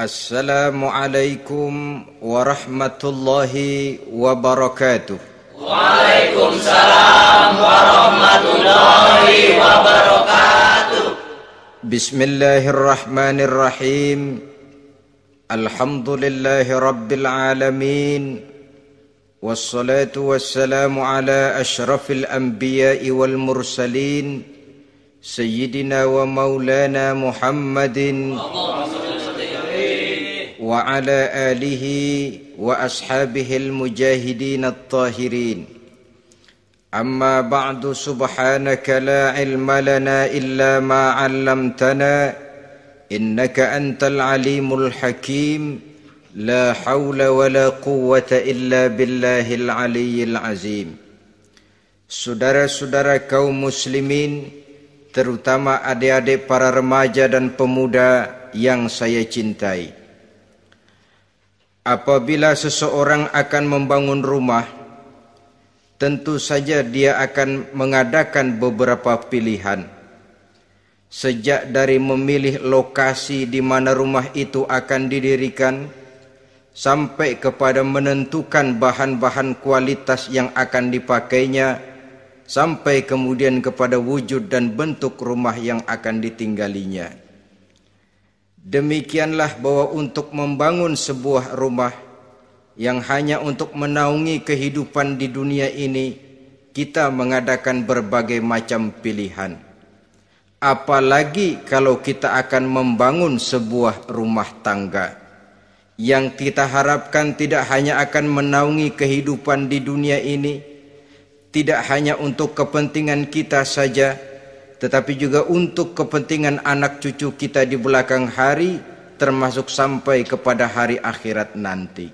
السلام عليكم ورحمة الله وبركاته وعليكم السلام ورحمة الله وبركاته بسم الله الرحمن الرحيم الحمد لله رب العالمين والصلاة والسلام على أشرف الأنبياء والمرسلين سيدنا ومولانا محمد وعلى آله وأصحابه المجاهدين الطاهرين أما بعد سبحانك لا علم لنا إلا ما علمتنا إنك أنت العليم الحكيم لا حول ولا قوة إلا بالله العلي العظيم Saudara-saudara kaum muslimin terutama adik-adik para remaja dan pemuda yang saya cintai. Apabila seseorang akan membangun rumah, tentu saja dia akan mengadakan beberapa pilihan. Sejak dari memilih lokasi di mana rumah itu akan didirikan, sampai kepada menentukan bahan-bahan kualitas yang akan dipakainya, sampai kemudian kepada wujud dan bentuk rumah yang akan ditinggalinya. Demikianlah bahwa untuk membangun sebuah rumah yang hanya untuk menaungi kehidupan di dunia ini, kita mengadakan berbagai macam pilihan. Apalagi kalau kita akan membangun sebuah rumah tangga yang kita harapkan tidak hanya akan menaungi kehidupan di dunia ini, tidak hanya untuk kepentingan kita saja, tetapi juga untuk kepentingan anak cucu kita di belakang hari termasuk sampai kepada hari akhirat nanti.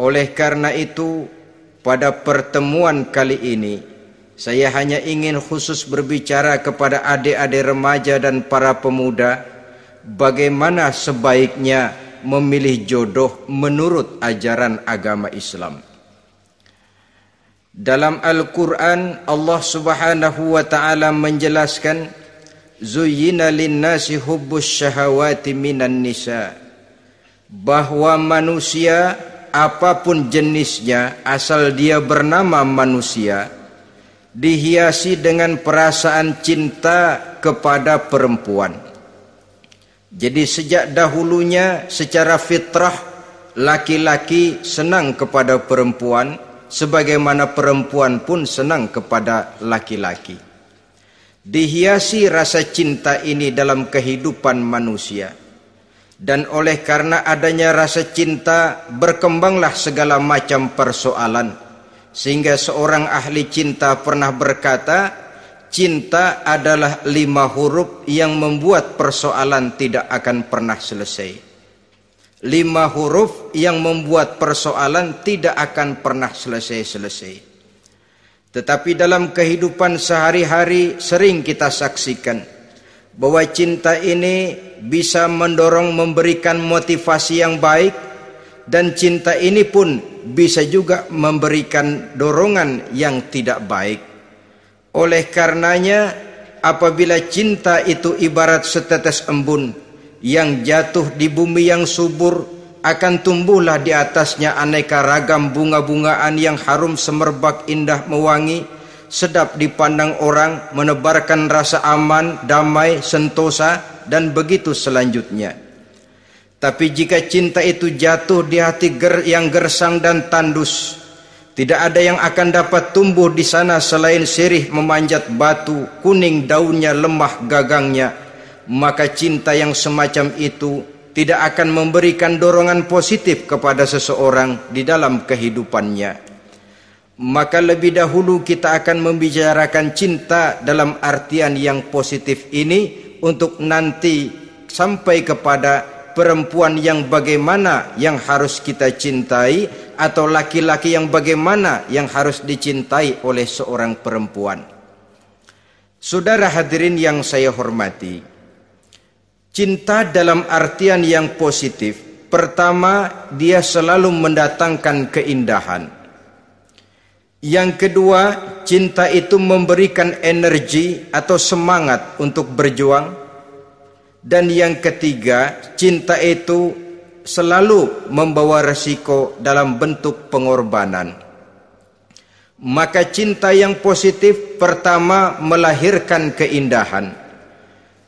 Oleh karena itu, pada pertemuan kali ini saya hanya ingin khusus berbicara kepada adik-adik remaja dan para pemuda bagaimana sebaiknya memilih jodoh menurut ajaran agama Islam. Dalam Al-Quran Allah subhanahu wa ta'ala menjelaskan Zuyina linnasi hubbus syahawati minan nisa Bahawa manusia apapun jenisnya asal dia bernama manusia Dihiasi dengan perasaan cinta kepada perempuan Jadi sejak dahulunya secara fitrah Laki-laki senang kepada perempuan Perempuan sebagaimana perempuan pun senang kepada laki-laki. Dihiasi rasa cinta ini dalam kehidupan manusia. Dan oleh karena adanya rasa cinta berkembanglah segala macam persoalan. Sehingga seorang ahli cinta pernah berkata, cinta adalah lima huruf yang membuat persoalan tidak akan pernah selesai lima huruf yang membuat persoalan tidak akan pernah selesai-selesai. Tetapi dalam kehidupan sehari-hari sering kita saksikan bahwa cinta ini bisa mendorong memberikan motivasi yang baik dan cinta ini pun bisa juga memberikan dorongan yang tidak baik. Oleh karenanya apabila cinta itu ibarat setetes embun yang jatuh di bumi yang subur akan tumbuhlah di atasnya aneka ragam bunga-bungaan yang harum semerbak indah mewangi sedap dipandang orang menebarkan rasa aman damai sentosa dan begitu selanjutnya tapi jika cinta itu jatuh di hati ger yang gersang dan tandus tidak ada yang akan dapat tumbuh di sana selain sirih memanjat batu kuning daunnya lemah gagangnya maka cinta yang semacam itu tidak akan memberikan dorongan positif kepada seseorang di dalam kehidupannya. Maka lebih dahulu kita akan membicarakan cinta dalam artian yang positif ini untuk nanti sampai kepada perempuan yang bagaimana yang harus kita cintai atau laki-laki yang bagaimana yang harus dicintai oleh seorang perempuan. Saudara hadirin yang saya hormati, Cinta dalam artian yang positif, pertama dia selalu mendatangkan keindahan. Yang kedua, cinta itu memberikan energi atau semangat untuk berjuang. Dan yang ketiga, cinta itu selalu membawa resiko dalam bentuk pengorbanan. Maka cinta yang positif pertama melahirkan keindahan.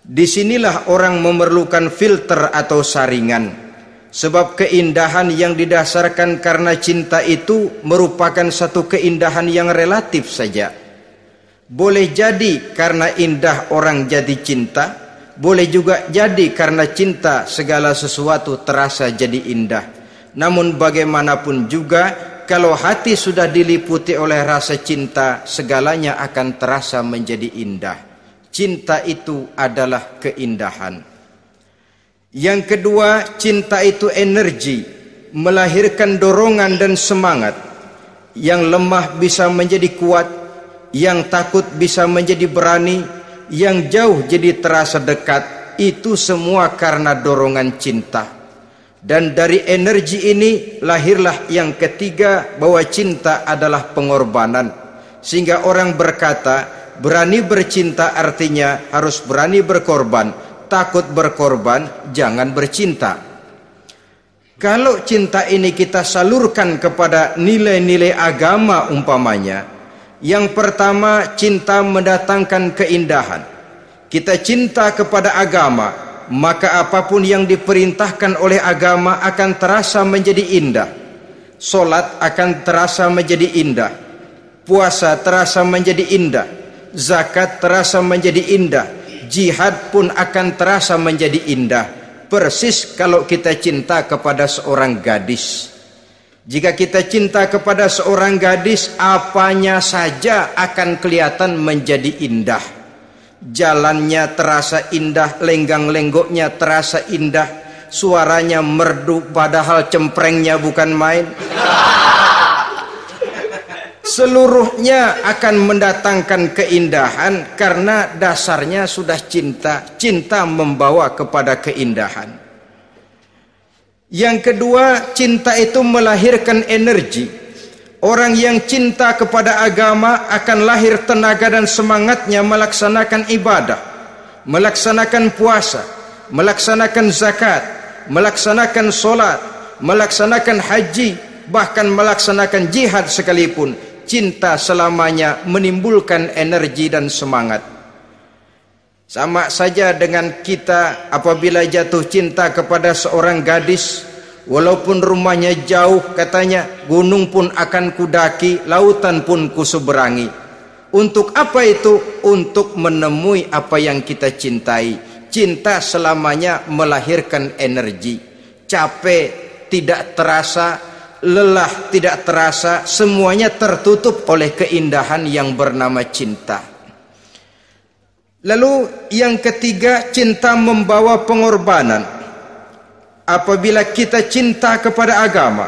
Disinilah orang memerlukan filter atau saringan. Sebab keindahan yang didasarkan karena cinta itu merupakan satu keindahan yang relatif saja. Boleh jadi karena indah orang jadi cinta, boleh juga jadi karena cinta segala sesuatu terasa jadi indah. Namun bagaimanapun juga, kalau hati sudah diliputi oleh rasa cinta, segalanya akan terasa menjadi indah cinta itu adalah keindahan. Yang kedua, cinta itu energi, melahirkan dorongan dan semangat. Yang lemah bisa menjadi kuat, yang takut bisa menjadi berani, yang jauh jadi terasa dekat. Itu semua karena dorongan cinta. Dan dari energi ini lahirlah yang ketiga bahwa cinta adalah pengorbanan. Sehingga orang berkata, berani bercinta artinya harus berani berkorban. Takut berkorban, jangan bercinta. Kalau cinta ini kita salurkan kepada nilai-nilai agama umpamanya, yang pertama cinta mendatangkan keindahan. Kita cinta kepada agama, maka apapun yang diperintahkan oleh agama akan terasa menjadi indah. Solat akan terasa menjadi indah. Puasa terasa menjadi indah zakat terasa menjadi indah, jihad pun akan terasa menjadi indah. Persis kalau kita cinta kepada seorang gadis. Jika kita cinta kepada seorang gadis, apanya saja akan kelihatan menjadi indah. Jalannya terasa indah, lenggang-lenggoknya terasa indah, suaranya merdu padahal cemprengnya bukan main seluruhnya akan mendatangkan keindahan karena dasarnya sudah cinta. Cinta membawa kepada keindahan. Yang kedua, cinta itu melahirkan energi. Orang yang cinta kepada agama akan lahir tenaga dan semangatnya melaksanakan ibadah, melaksanakan puasa, melaksanakan zakat, melaksanakan solat, melaksanakan haji, bahkan melaksanakan jihad sekalipun cinta selamanya menimbulkan energi dan semangat. Sama saja dengan kita apabila jatuh cinta kepada seorang gadis Walaupun rumahnya jauh katanya Gunung pun akan kudaki Lautan pun kuseberangi Untuk apa itu? Untuk menemui apa yang kita cintai Cinta selamanya melahirkan energi Capek, tidak terasa lelah tidak terasa semuanya tertutup oleh keindahan yang bernama cinta lalu yang ketiga cinta membawa pengorbanan apabila kita cinta kepada agama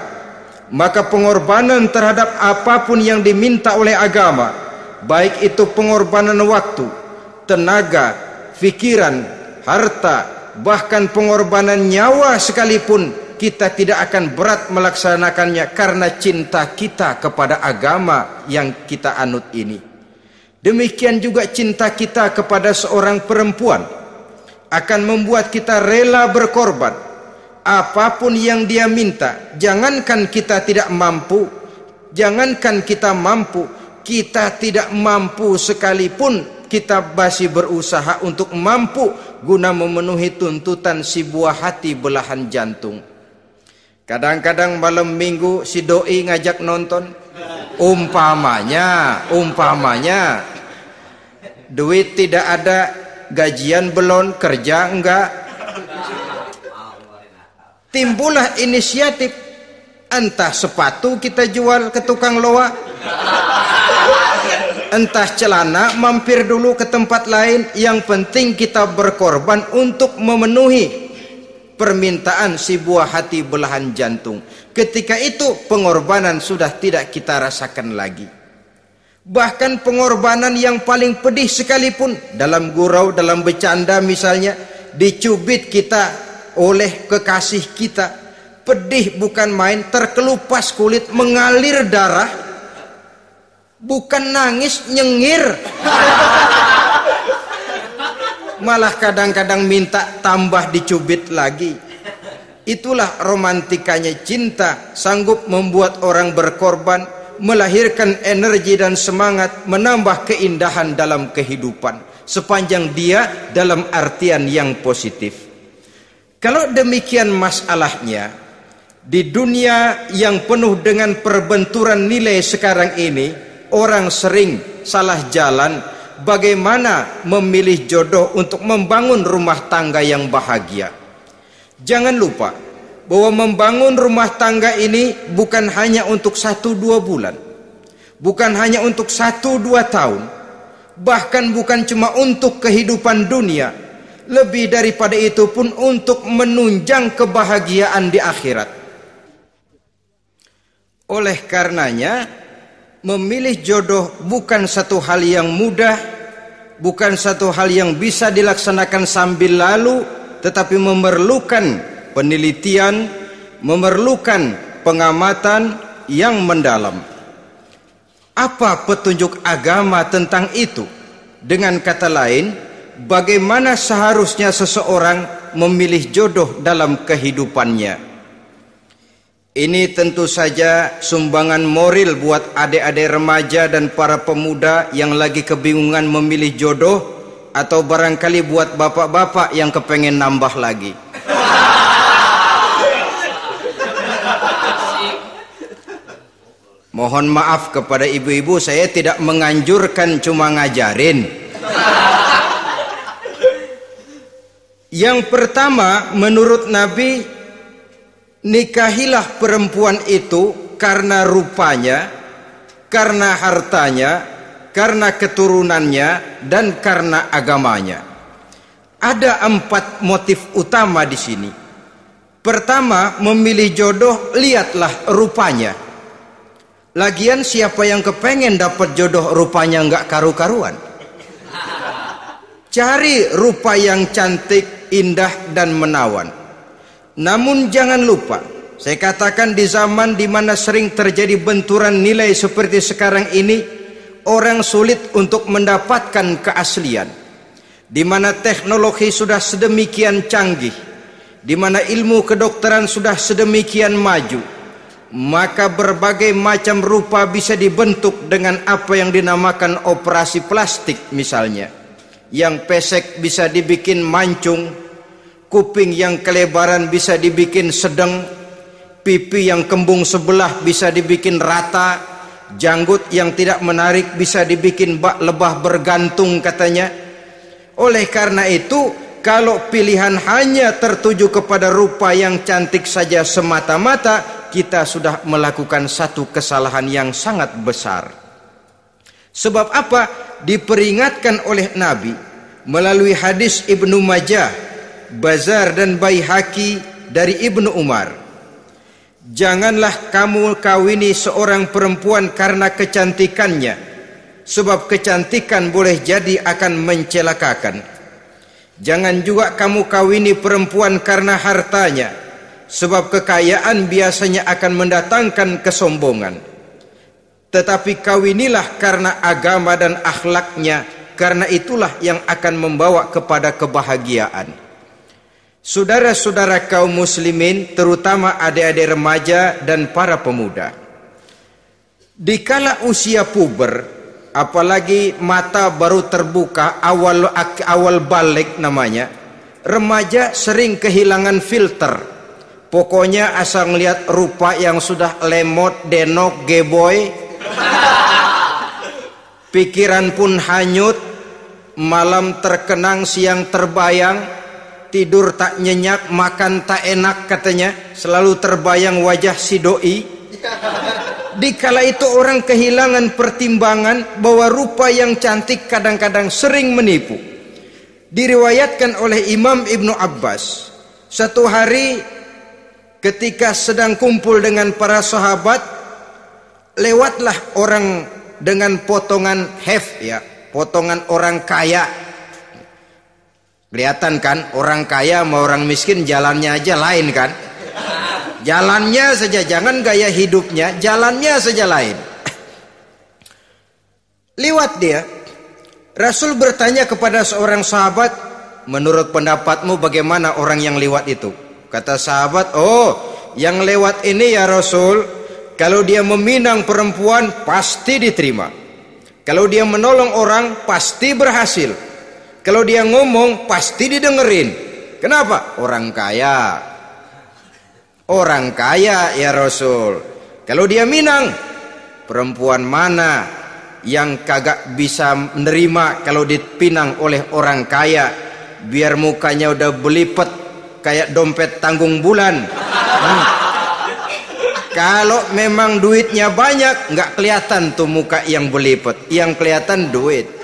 maka pengorbanan terhadap apapun yang diminta oleh agama baik itu pengorbanan waktu tenaga pikiran harta bahkan pengorbanan nyawa sekalipun kita tidak akan berat melaksanakannya karena cinta kita kepada agama yang kita anut ini. Demikian juga cinta kita kepada seorang perempuan akan membuat kita rela berkorban apapun yang dia minta. Jangankan kita tidak mampu, jangankan kita mampu, kita tidak mampu sekalipun kita masih berusaha untuk mampu guna memenuhi tuntutan si buah hati belahan jantung. Kadang-kadang malam minggu si doi ngajak nonton. Umpamanya, umpamanya duit tidak ada, gajian belum, kerja enggak. Timbullah inisiatif entah sepatu kita jual ke tukang loa entah celana mampir dulu ke tempat lain yang penting kita berkorban untuk memenuhi permintaan si buah hati belahan jantung. Ketika itu pengorbanan sudah tidak kita rasakan lagi. Bahkan pengorbanan yang paling pedih sekalipun dalam gurau, dalam bercanda misalnya dicubit kita oleh kekasih kita. Pedih bukan main, terkelupas kulit, mengalir darah. Bukan nangis, nyengir. malah kadang-kadang minta tambah dicubit lagi itulah romantikanya cinta sanggup membuat orang berkorban melahirkan energi dan semangat menambah keindahan dalam kehidupan sepanjang dia dalam artian yang positif kalau demikian masalahnya di dunia yang penuh dengan perbenturan nilai sekarang ini orang sering salah jalan bagaimana memilih jodoh untuk membangun rumah tangga yang bahagia. Jangan lupa bahwa membangun rumah tangga ini bukan hanya untuk satu dua bulan, bukan hanya untuk satu dua tahun, bahkan bukan cuma untuk kehidupan dunia, lebih daripada itu pun untuk menunjang kebahagiaan di akhirat. Oleh karenanya, memilih jodoh bukan satu hal yang mudah, bukan satu hal yang bisa dilaksanakan sambil lalu, tetapi memerlukan penelitian, memerlukan pengamatan yang mendalam. Apa petunjuk agama tentang itu? Dengan kata lain, bagaimana seharusnya seseorang memilih jodoh dalam kehidupannya? Ini tentu saja sumbangan moral buat adik-adik remaja dan para pemuda yang lagi kebingungan memilih jodoh atau barangkali buat bapak-bapak yang kepengen nambah lagi. Mohon maaf kepada ibu-ibu, saya tidak menganjurkan cuma ngajarin. Yang pertama, menurut Nabi Nikahilah perempuan itu karena rupanya, karena hartanya, karena keturunannya, dan karena agamanya. Ada empat motif utama di sini. Pertama, memilih jodoh, lihatlah rupanya. Lagian siapa yang kepengen dapat jodoh rupanya nggak karu-karuan. Cari rupa yang cantik, indah, dan menawan namun jangan lupa, saya katakan di zaman di mana sering terjadi benturan nilai seperti sekarang ini, orang sulit untuk mendapatkan keaslian. Di mana teknologi sudah sedemikian canggih, di mana ilmu kedokteran sudah sedemikian maju, maka berbagai macam rupa bisa dibentuk dengan apa yang dinamakan operasi plastik misalnya. Yang pesek bisa dibikin mancung, kuping yang kelebaran bisa dibikin sedang, pipi yang kembung sebelah bisa dibikin rata, janggut yang tidak menarik bisa dibikin bak lebah bergantung katanya. Oleh karena itu, kalau pilihan hanya tertuju kepada rupa yang cantik saja semata-mata, kita sudah melakukan satu kesalahan yang sangat besar. Sebab apa? Diperingatkan oleh Nabi melalui hadis Ibnu Majah Bazar dan Baihaki dari Ibnu Umar Janganlah kamu kawini seorang perempuan karena kecantikannya sebab kecantikan boleh jadi akan mencelakakan Jangan juga kamu kawini perempuan karena hartanya sebab kekayaan biasanya akan mendatangkan kesombongan tetapi kawinilah karena agama dan akhlaknya karena itulah yang akan membawa kepada kebahagiaan. Saudara-saudara kaum muslimin, terutama adik-adik remaja dan para pemuda. di kala usia puber, apalagi mata baru terbuka awal awal balik namanya, remaja sering kehilangan filter. Pokoknya asal melihat rupa yang sudah lemot, denok, geboy. Pikiran pun hanyut, malam terkenang, siang terbayang, tidur tak nyenyak, makan tak enak katanya, selalu terbayang wajah si doi. Dikala itu orang kehilangan pertimbangan bahwa rupa yang cantik kadang-kadang sering menipu. Diriwayatkan oleh Imam Ibnu Abbas, satu hari ketika sedang kumpul dengan para sahabat, lewatlah orang dengan potongan hef ya, potongan orang kaya Kelihatan kan orang kaya sama orang miskin jalannya aja lain kan? Jalannya saja jangan gaya hidupnya, jalannya saja lain. Lewat dia, Rasul bertanya kepada seorang sahabat, "Menurut pendapatmu bagaimana orang yang lewat itu?" Kata sahabat, "Oh, yang lewat ini ya Rasul, kalau dia meminang perempuan pasti diterima. Kalau dia menolong orang pasti berhasil." Kalau dia ngomong pasti didengerin. Kenapa? Orang kaya. Orang kaya ya Rasul. Kalau dia Minang, perempuan mana yang kagak bisa menerima kalau dipinang oleh orang kaya biar mukanya udah belipet kayak dompet tanggung bulan. Hmm. Kalau memang duitnya banyak nggak kelihatan tuh muka yang belipet, yang kelihatan duit.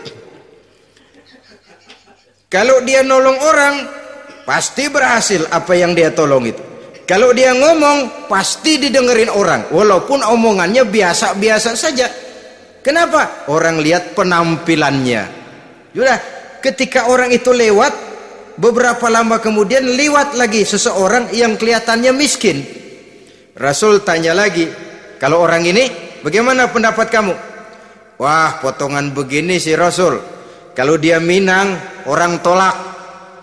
Kalau dia nolong orang, pasti berhasil apa yang dia tolong itu. Kalau dia ngomong, pasti didengerin orang, walaupun omongannya biasa-biasa saja. Kenapa? Orang lihat penampilannya. Sudah, ketika orang itu lewat, beberapa lama kemudian lewat lagi seseorang yang kelihatannya miskin. Rasul tanya lagi, kalau orang ini, bagaimana pendapat kamu? Wah, potongan begini sih Rasul. Kalau dia Minang, orang tolak.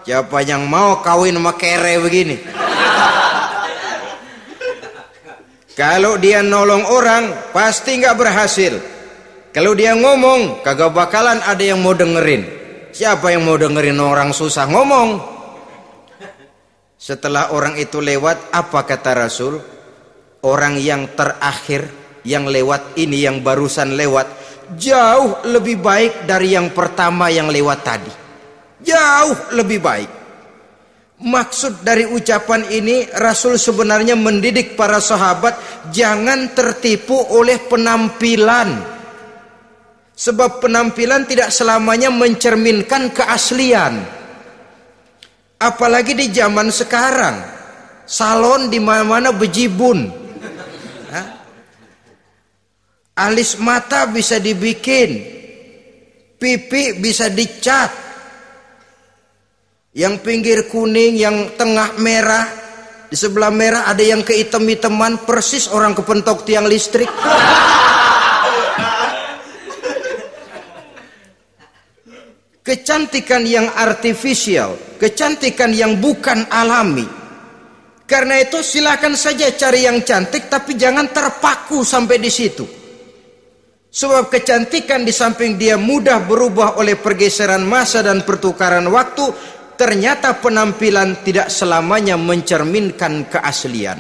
Siapa yang mau kawin sama kere begini? Kalau dia nolong orang, pasti nggak berhasil. Kalau dia ngomong, kagak bakalan ada yang mau dengerin. Siapa yang mau dengerin orang susah ngomong? Setelah orang itu lewat, apa kata Rasul? Orang yang terakhir, yang lewat ini, yang barusan lewat, jauh lebih baik dari yang pertama yang lewat tadi. Jauh lebih baik. Maksud dari ucapan ini Rasul sebenarnya mendidik para sahabat jangan tertipu oleh penampilan. Sebab penampilan tidak selamanya mencerminkan keaslian. Apalagi di zaman sekarang. Salon di mana-mana bejibun. Alis mata bisa dibikin. Pipi bisa dicat. Yang pinggir kuning, yang tengah merah. Di sebelah merah ada yang kehitam- hitaman, persis orang kepentok tiang listrik. Kecantikan yang artifisial, kecantikan yang bukan alami, karena itu silakan saja cari yang cantik tapi jangan terpaku sampai di situ. Sebab kecantikan di samping dia mudah berubah oleh pergeseran masa dan pertukaran waktu, ternyata penampilan tidak selamanya mencerminkan keaslian.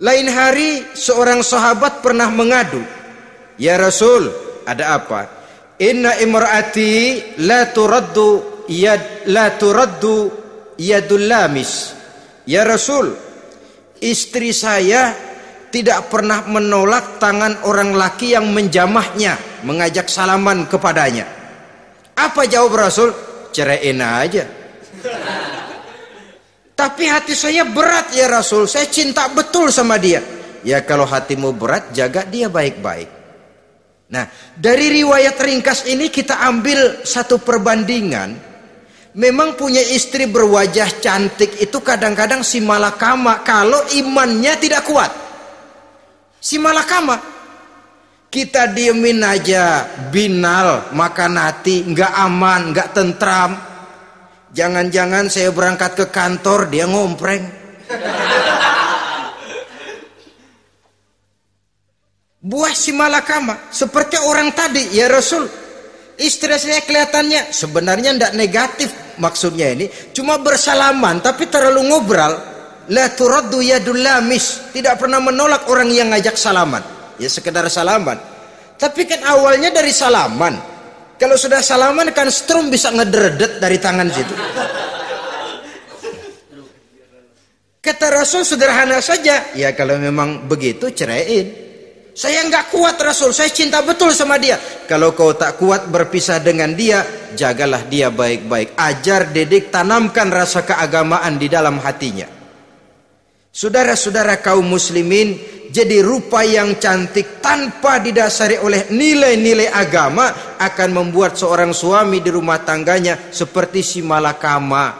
Lain hari seorang sahabat pernah mengadu, "Ya Rasul, ada apa? Inna imraati la turaddu yad la turaddu yadul lamis." Ya Rasul, istri saya tidak pernah menolak tangan orang laki yang menjamahnya, mengajak salaman kepadanya. Apa jawab Rasul? Ceraiin aja. Tapi hati saya berat ya Rasul, saya cinta betul sama dia. Ya kalau hatimu berat, jaga dia baik-baik. Nah, dari riwayat ringkas ini kita ambil satu perbandingan. Memang punya istri berwajah cantik itu kadang-kadang si malakama kalau imannya tidak kuat. Si malakama kita diemin aja binal makan hati nggak aman nggak tentram jangan-jangan saya berangkat ke kantor dia ngompreng buah si malakama seperti orang tadi ya Rasul istri saya kelihatannya sebenarnya tidak negatif maksudnya ini cuma bersalaman tapi terlalu ngobrol la turaddu yadul lamis, tidak pernah menolak orang yang ngajak salaman. Ya sekedar salaman. Tapi kan awalnya dari salaman. Kalau sudah salaman kan strum bisa ngederedet dari tangan situ. Kata Rasul sederhana saja. Ya kalau memang begitu ceraiin. Saya nggak kuat Rasul, saya cinta betul sama dia. Kalau kau tak kuat berpisah dengan dia, jagalah dia baik-baik. Ajar, dedik tanamkan rasa keagamaan di dalam hatinya. Saudara-saudara kaum muslimin, jadi rupa yang cantik tanpa didasari oleh nilai-nilai agama akan membuat seorang suami di rumah tangganya seperti si malakama.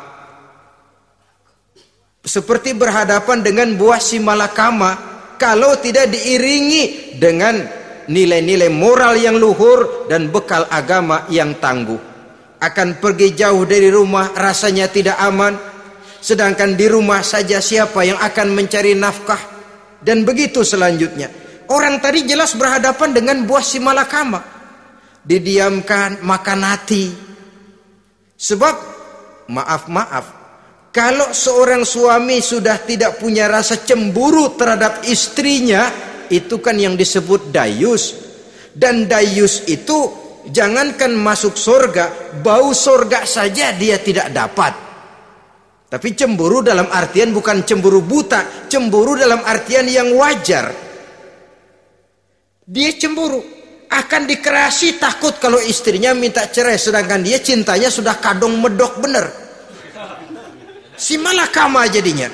Seperti berhadapan dengan buah si malakama kalau tidak diiringi dengan nilai-nilai moral yang luhur dan bekal agama yang tangguh. Akan pergi jauh dari rumah rasanya tidak aman, sedangkan di rumah saja siapa yang akan mencari nafkah dan begitu selanjutnya orang tadi jelas berhadapan dengan buah si malakama didiamkan makan hati sebab maaf maaf kalau seorang suami sudah tidak punya rasa cemburu terhadap istrinya itu kan yang disebut dayus dan dayus itu jangankan masuk surga bau surga saja dia tidak dapat tapi cemburu dalam artian bukan cemburu buta, cemburu dalam artian yang wajar. Dia cemburu, akan dikerasi takut kalau istrinya minta cerai sedangkan dia cintanya sudah kadung medok bener. Si malakama jadinya.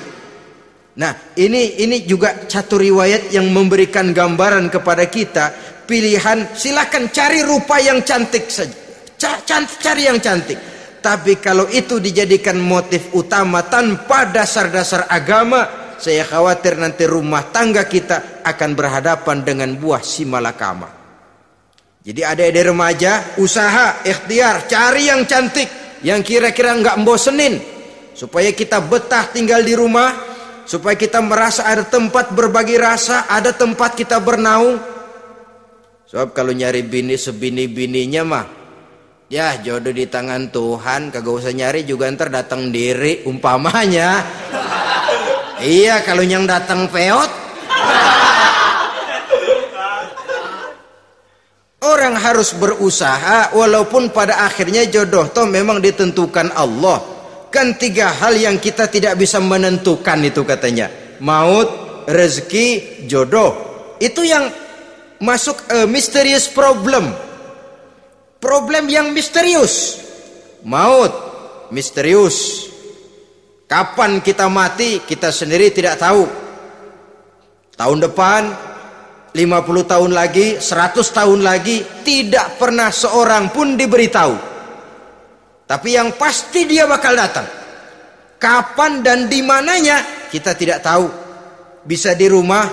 Nah, ini ini juga satu riwayat yang memberikan gambaran kepada kita pilihan silakan cari rupa yang cantik saja. Cari yang cantik tapi kalau itu dijadikan motif utama tanpa dasar-dasar agama, saya khawatir nanti rumah tangga kita akan berhadapan dengan buah si malakama. Jadi ada ide remaja, usaha, ikhtiar, cari yang cantik, yang kira-kira nggak membosenin, supaya kita betah tinggal di rumah, supaya kita merasa ada tempat berbagi rasa, ada tempat kita bernaung. Sebab kalau nyari bini sebini-bininya mah Ya jodoh di tangan Tuhan kagak usah nyari juga ntar datang diri umpamanya Iya kalau yang datang feot. Orang harus berusaha walaupun pada akhirnya jodoh toh memang ditentukan Allah Kan tiga hal yang kita tidak bisa menentukan itu katanya Maut, rezeki, jodoh Itu yang masuk uh, misterius problem problem yang misterius. Maut misterius. Kapan kita mati kita sendiri tidak tahu. Tahun depan 50 tahun lagi, 100 tahun lagi tidak pernah seorang pun diberitahu. Tapi yang pasti dia bakal datang. Kapan dan di mananya kita tidak tahu. Bisa di rumah,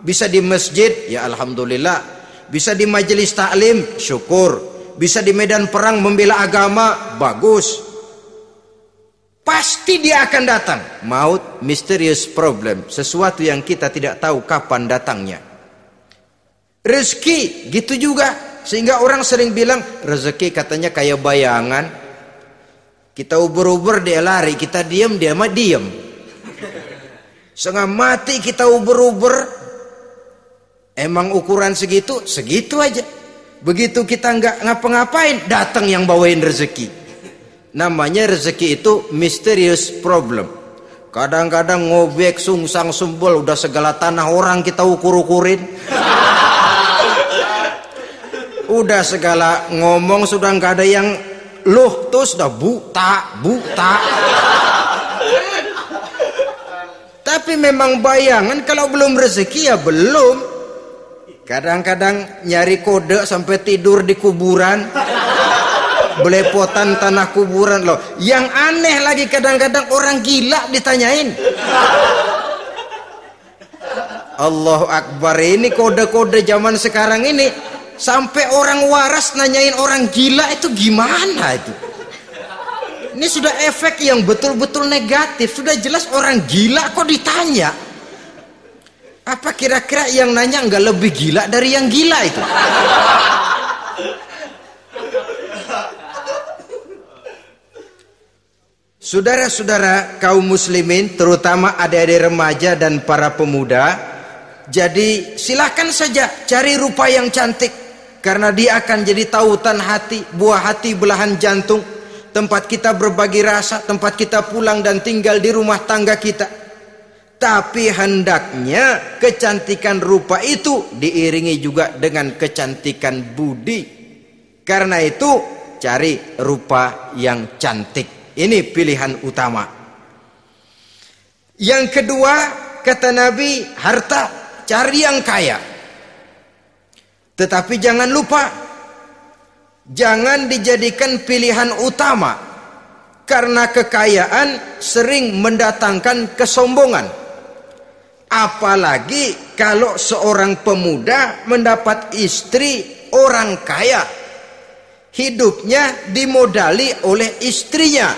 bisa di masjid, ya alhamdulillah. Bisa di majelis taklim, syukur bisa di medan perang membela agama, bagus. Pasti dia akan datang. Maut misterius problem, sesuatu yang kita tidak tahu kapan datangnya. Rezeki gitu juga, sehingga orang sering bilang rezeki katanya kayak bayangan. Kita ubur-ubur dia lari, kita diam dia mah diam. Setengah mati kita ubur-ubur. Emang ukuran segitu, segitu aja. Begitu kita nggak ngapa-ngapain, datang yang bawain rezeki. Namanya rezeki itu misterius problem. Kadang-kadang ngobek, sungsang, sumbul udah segala tanah orang kita ukur-ukurin. udah segala ngomong sudah nggak ada yang loh terus udah buta, buta. Tapi memang bayangan kalau belum rezeki ya belum. Kadang-kadang nyari kode sampai tidur di kuburan. Belepotan tanah kuburan loh. Yang aneh lagi kadang-kadang orang gila ditanyain. Allah Akbar ini kode-kode zaman sekarang ini sampai orang waras nanyain orang gila itu gimana itu ini sudah efek yang betul-betul negatif sudah jelas orang gila kok ditanya apa kira-kira yang nanya nggak lebih gila dari yang gila itu? Saudara-saudara kaum muslimin terutama adik-adik remaja dan para pemuda Jadi silahkan saja cari rupa yang cantik Karena dia akan jadi tautan hati, buah hati, belahan jantung Tempat kita berbagi rasa, tempat kita pulang dan tinggal di rumah tangga kita tapi hendaknya kecantikan rupa itu diiringi juga dengan kecantikan budi. Karena itu cari rupa yang cantik. Ini pilihan utama. Yang kedua, kata Nabi, harta cari yang kaya. Tetapi jangan lupa, jangan dijadikan pilihan utama. Karena kekayaan sering mendatangkan kesombongan Apalagi kalau seorang pemuda mendapat istri orang kaya. Hidupnya dimodali oleh istrinya.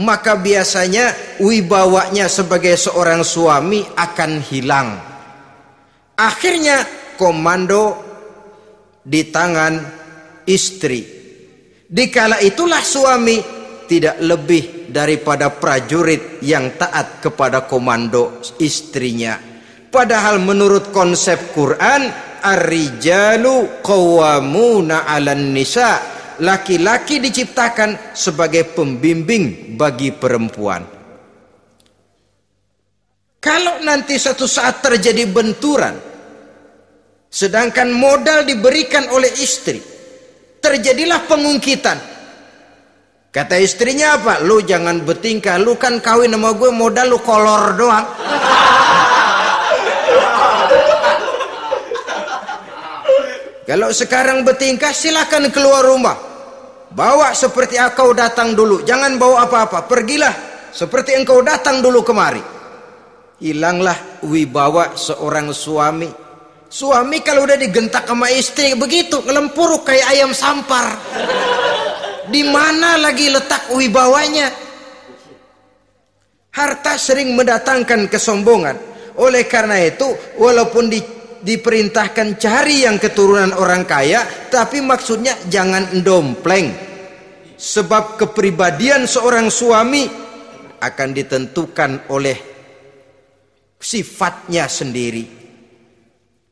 Maka biasanya wibawanya sebagai seorang suami akan hilang. Akhirnya komando di tangan istri. Dikala itulah suami tidak lebih daripada prajurit yang taat kepada komando istrinya. Padahal menurut konsep Quran, ar-rijalu qawwamuna 'alan nisa. Laki-laki diciptakan sebagai pembimbing bagi perempuan. Kalau nanti satu saat terjadi benturan, sedangkan modal diberikan oleh istri, terjadilah pengungkitan Kata istrinya apa? Lu jangan bertingkah, lu kan kawin sama gue modal lu kolor doang. Kalau sekarang bertingkah silahkan keluar rumah. Bawa seperti engkau datang dulu, jangan bawa apa-apa. Pergilah seperti engkau datang dulu kemari. Hilanglah wibawa seorang suami. Suami kalau udah digentak sama istri begitu, Ngelempuruk kayak ayam sampar. Di mana lagi letak wibawanya? Harta sering mendatangkan kesombongan. Oleh karena itu, walaupun di, diperintahkan cari yang keturunan orang kaya, tapi maksudnya jangan dompleng. Sebab kepribadian seorang suami akan ditentukan oleh sifatnya sendiri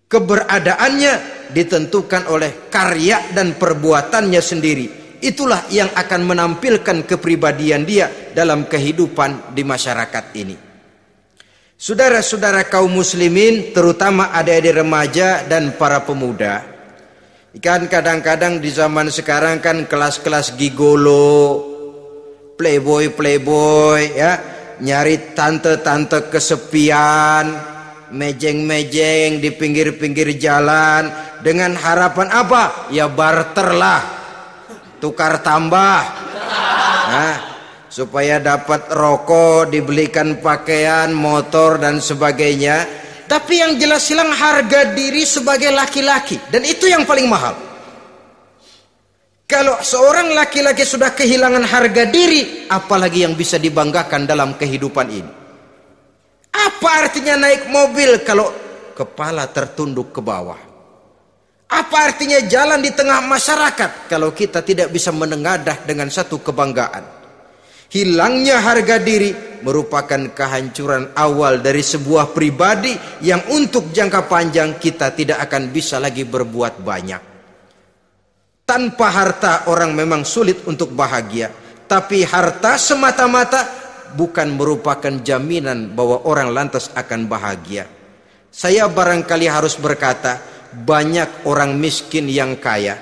keberadaannya ditentukan oleh karya dan perbuatannya sendiri itulah yang akan menampilkan kepribadian dia dalam kehidupan di masyarakat ini. Saudara-saudara kaum muslimin, terutama adik-adik remaja dan para pemuda, Kan kadang-kadang di zaman sekarang kan kelas-kelas gigolo, playboy-playboy ya, nyari tante-tante kesepian, mejeng-mejeng di pinggir-pinggir jalan dengan harapan apa? Ya barter lah tukar tambah nah, supaya dapat rokok dibelikan pakaian motor dan sebagainya tapi yang jelas hilang harga diri sebagai laki-laki dan itu yang paling mahal kalau seorang laki-laki sudah kehilangan harga diri, apalagi yang bisa dibanggakan dalam kehidupan ini. Apa artinya naik mobil kalau kepala tertunduk ke bawah? Apa artinya jalan di tengah masyarakat kalau kita tidak bisa menengadah dengan satu kebanggaan? Hilangnya harga diri merupakan kehancuran awal dari sebuah pribadi yang untuk jangka panjang kita tidak akan bisa lagi berbuat banyak. Tanpa harta orang memang sulit untuk bahagia, tapi harta semata-mata bukan merupakan jaminan bahwa orang lantas akan bahagia. Saya barangkali harus berkata, banyak orang miskin yang kaya,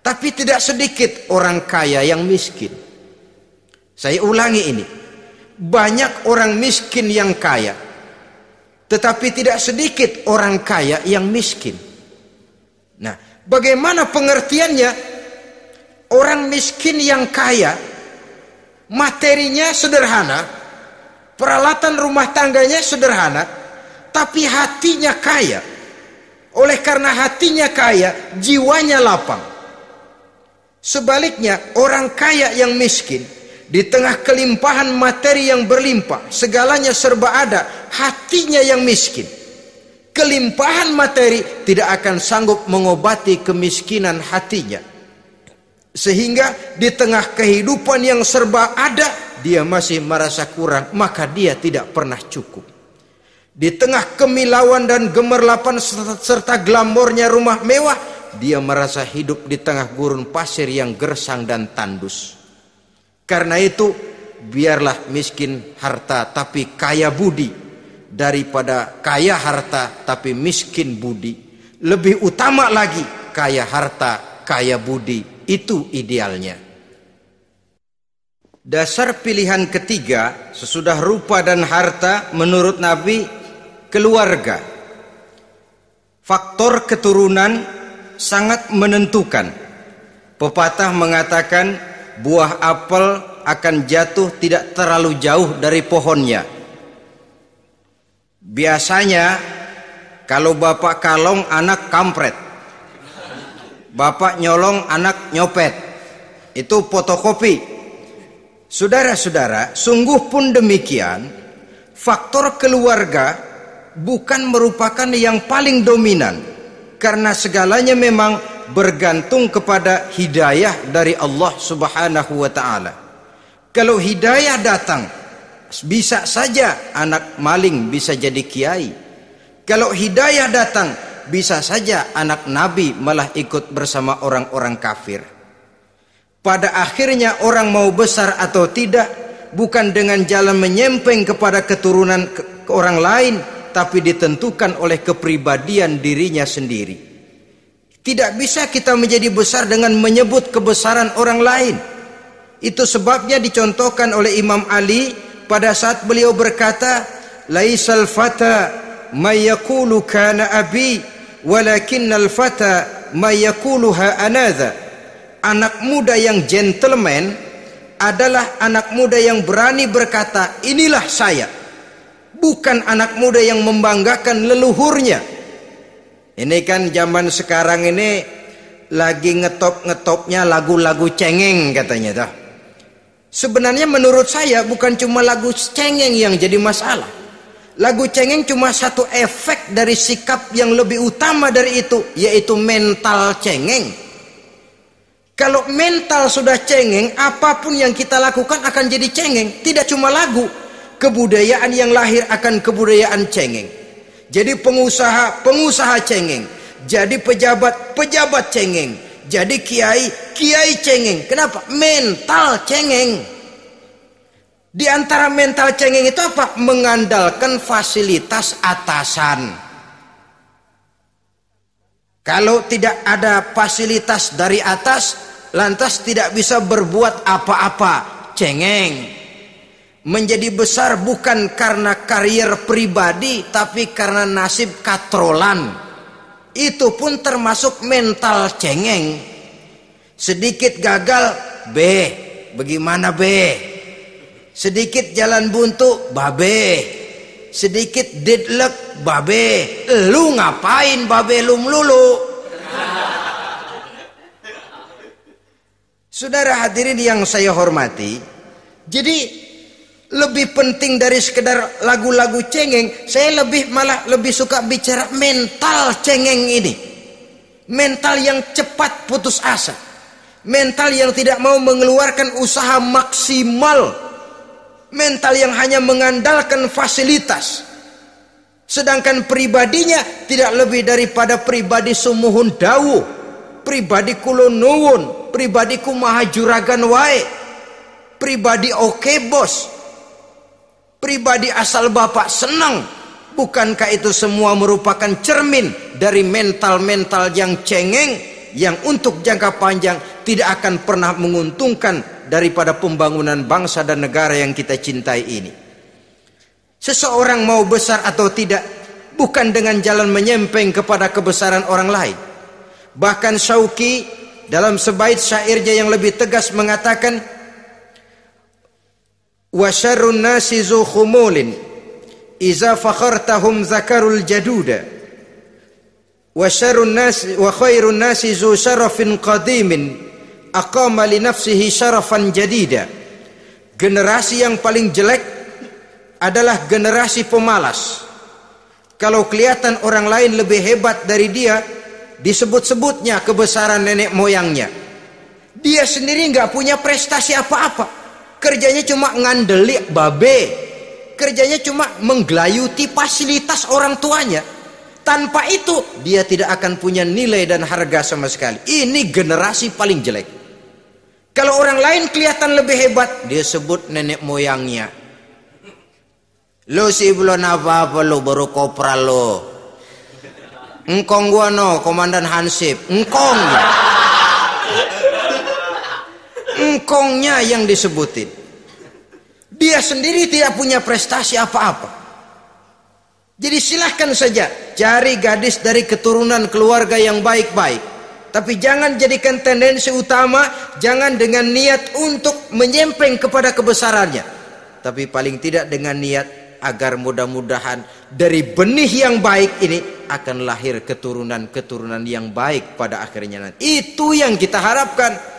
tapi tidak sedikit orang kaya yang miskin. Saya ulangi ini, banyak orang miskin yang kaya, tetapi tidak sedikit orang kaya yang miskin. Nah, bagaimana pengertiannya? Orang miskin yang kaya, materinya sederhana, peralatan rumah tangganya sederhana, tapi hatinya kaya. Oleh karena hatinya kaya, jiwanya lapang. Sebaliknya, orang kaya yang miskin, di tengah kelimpahan materi yang berlimpah, segalanya serba ada, hatinya yang miskin. Kelimpahan materi tidak akan sanggup mengobati kemiskinan hatinya. Sehingga di tengah kehidupan yang serba ada, dia masih merasa kurang, maka dia tidak pernah cukup. Di tengah kemilauan dan gemerlapan serta glamornya rumah mewah, dia merasa hidup di tengah gurun pasir yang gersang dan tandus. Karena itu, biarlah miskin harta tapi kaya budi daripada kaya harta tapi miskin budi. Lebih utama lagi kaya harta, kaya budi. Itu idealnya. Dasar pilihan ketiga sesudah rupa dan harta menurut Nabi keluarga. Faktor keturunan sangat menentukan. Pepatah mengatakan buah apel akan jatuh tidak terlalu jauh dari pohonnya. Biasanya kalau bapak kalong anak kampret. Bapak nyolong anak nyopet. Itu fotokopi. Saudara-saudara, sungguh pun demikian, faktor keluarga bukan merupakan yang paling dominan karena segalanya memang bergantung kepada hidayah dari Allah Subhanahu wa taala. Kalau hidayah datang, bisa saja anak maling bisa jadi kiai. Kalau hidayah datang, bisa saja anak nabi malah ikut bersama orang-orang kafir. Pada akhirnya orang mau besar atau tidak bukan dengan jalan menyempeng kepada keturunan ke orang lain, tapi ditentukan oleh kepribadian dirinya sendiri. Tidak bisa kita menjadi besar dengan menyebut kebesaran orang lain. Itu sebabnya dicontohkan oleh Imam Ali pada saat beliau berkata, "Laisal fata mayakulu kana abi, walakinnal fata ha anadha." Anak muda yang gentleman adalah anak muda yang berani berkata, "Inilah saya." bukan anak muda yang membanggakan leluhurnya. Ini kan zaman sekarang ini lagi ngetop-ngetopnya lagu-lagu cengeng katanya tuh. Sebenarnya menurut saya bukan cuma lagu cengeng yang jadi masalah. Lagu cengeng cuma satu efek dari sikap yang lebih utama dari itu, yaitu mental cengeng. Kalau mental sudah cengeng, apapun yang kita lakukan akan jadi cengeng, tidak cuma lagu, kebudayaan yang lahir akan kebudayaan cengeng. Jadi pengusaha, pengusaha cengeng. Jadi pejabat, pejabat cengeng. Jadi kiai, kiai cengeng. Kenapa? Mental cengeng. Di antara mental cengeng itu apa? Mengandalkan fasilitas atasan. Kalau tidak ada fasilitas dari atas, lantas tidak bisa berbuat apa-apa. Cengeng menjadi besar bukan karena karier pribadi tapi karena nasib katrolan itu pun termasuk mental cengeng sedikit gagal B bagaimana B sedikit jalan buntu babe sedikit deadlock babe lu ngapain babe lu melulu saudara hadirin yang saya hormati jadi lebih penting dari sekedar lagu-lagu cengeng saya lebih malah lebih suka bicara mental cengeng ini mental yang cepat putus asa mental yang tidak mau mengeluarkan usaha maksimal mental yang hanya mengandalkan fasilitas sedangkan pribadinya tidak lebih daripada pribadi sumuhun dawu pribadi kulonuwun, pribadi kumaha juragan wae pribadi oke okay, bos Pribadi asal Bapak senang. Bukankah itu semua merupakan cermin dari mental-mental yang cengeng yang untuk jangka panjang tidak akan pernah menguntungkan daripada pembangunan bangsa dan negara yang kita cintai ini. Seseorang mau besar atau tidak bukan dengan jalan menyempeng kepada kebesaran orang lain. Bahkan Syauki dalam sebaik syairnya yang lebih tegas mengatakan wa syarrun nasi zu khumulin iza fakhartahum zakarul jaduda wa syarrun nasi wa khairun nasi zu syarafin qadimin aqama li nafsihi syarafan jadida generasi yang paling jelek adalah generasi pemalas kalau kelihatan orang lain lebih hebat dari dia disebut-sebutnya kebesaran nenek moyangnya dia sendiri nggak punya prestasi apa-apa kerjanya cuma ngandelik babe kerjanya cuma menggelayuti fasilitas orang tuanya tanpa itu dia tidak akan punya nilai dan harga sama sekali ini generasi paling jelek kalau orang lain kelihatan lebih hebat dia sebut nenek moyangnya lo si belum apa-apa lo baru kopral lo engkong gua no komandan hansip engkong engkongnya yang disebutin. Dia sendiri tidak punya prestasi apa-apa. Jadi silahkan saja cari gadis dari keturunan keluarga yang baik-baik. Tapi jangan jadikan tendensi utama, jangan dengan niat untuk menyempeng kepada kebesarannya. Tapi paling tidak dengan niat agar mudah-mudahan dari benih yang baik ini akan lahir keturunan-keturunan yang baik pada akhirnya nanti. Itu yang kita harapkan.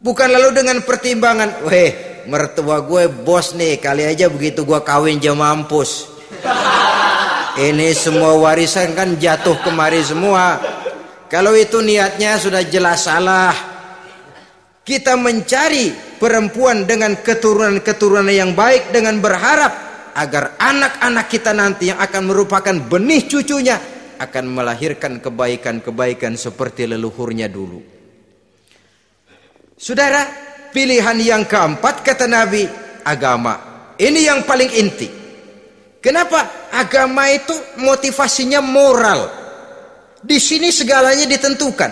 Bukan lalu dengan pertimbangan, weh mertua gue bos nih, kali aja begitu gue kawin jam mampus. Ini semua warisan kan jatuh kemari semua. Kalau itu niatnya sudah jelas salah. Kita mencari perempuan dengan keturunan-keturunan yang baik dengan berharap agar anak-anak kita nanti yang akan merupakan benih cucunya akan melahirkan kebaikan-kebaikan seperti leluhurnya dulu. Saudara, pilihan yang keempat kata Nabi agama. Ini yang paling inti. Kenapa? Agama itu motivasinya moral. Di sini segalanya ditentukan.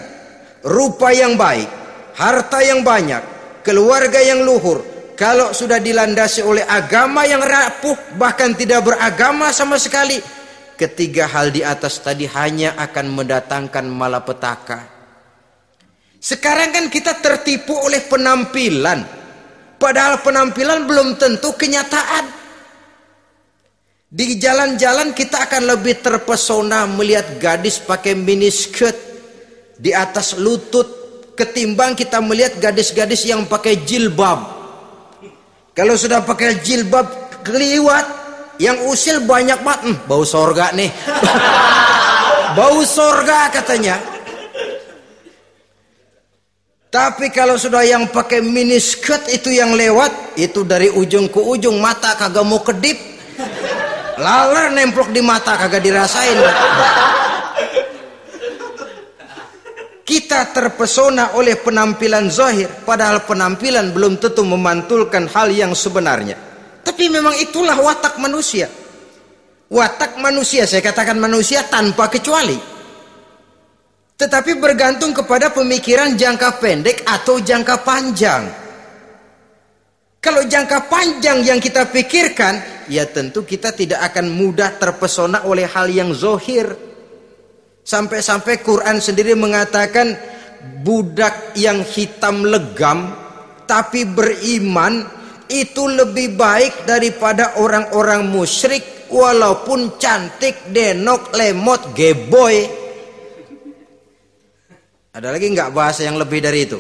Rupa yang baik, harta yang banyak, keluarga yang luhur. Kalau sudah dilandasi oleh agama yang rapuh, bahkan tidak beragama sama sekali, ketiga hal di atas tadi hanya akan mendatangkan malapetaka. Sekarang kan kita tertipu oleh penampilan. Padahal penampilan belum tentu kenyataan. Di jalan-jalan kita akan lebih terpesona melihat gadis pakai miniskirt di atas lutut ketimbang kita melihat gadis-gadis yang pakai jilbab. Kalau sudah pakai jilbab keliwat, yang usil banyak banget, hmm, bau sorga nih. bau sorga katanya. Tapi kalau sudah yang pakai mini itu yang lewat, itu dari ujung ke ujung mata kagak mau kedip. Laler nemplok di mata kagak dirasain. Kita terpesona oleh penampilan zahir, padahal penampilan belum tentu memantulkan hal yang sebenarnya. Tapi memang itulah watak manusia. Watak manusia, saya katakan manusia tanpa kecuali tetapi bergantung kepada pemikiran jangka pendek atau jangka panjang. Kalau jangka panjang yang kita pikirkan, ya tentu kita tidak akan mudah terpesona oleh hal yang zohir. Sampai-sampai Quran sendiri mengatakan budak yang hitam legam tapi beriman itu lebih baik daripada orang-orang musyrik walaupun cantik, denok, lemot, geboy. Ada lagi nggak bahasa yang lebih dari itu?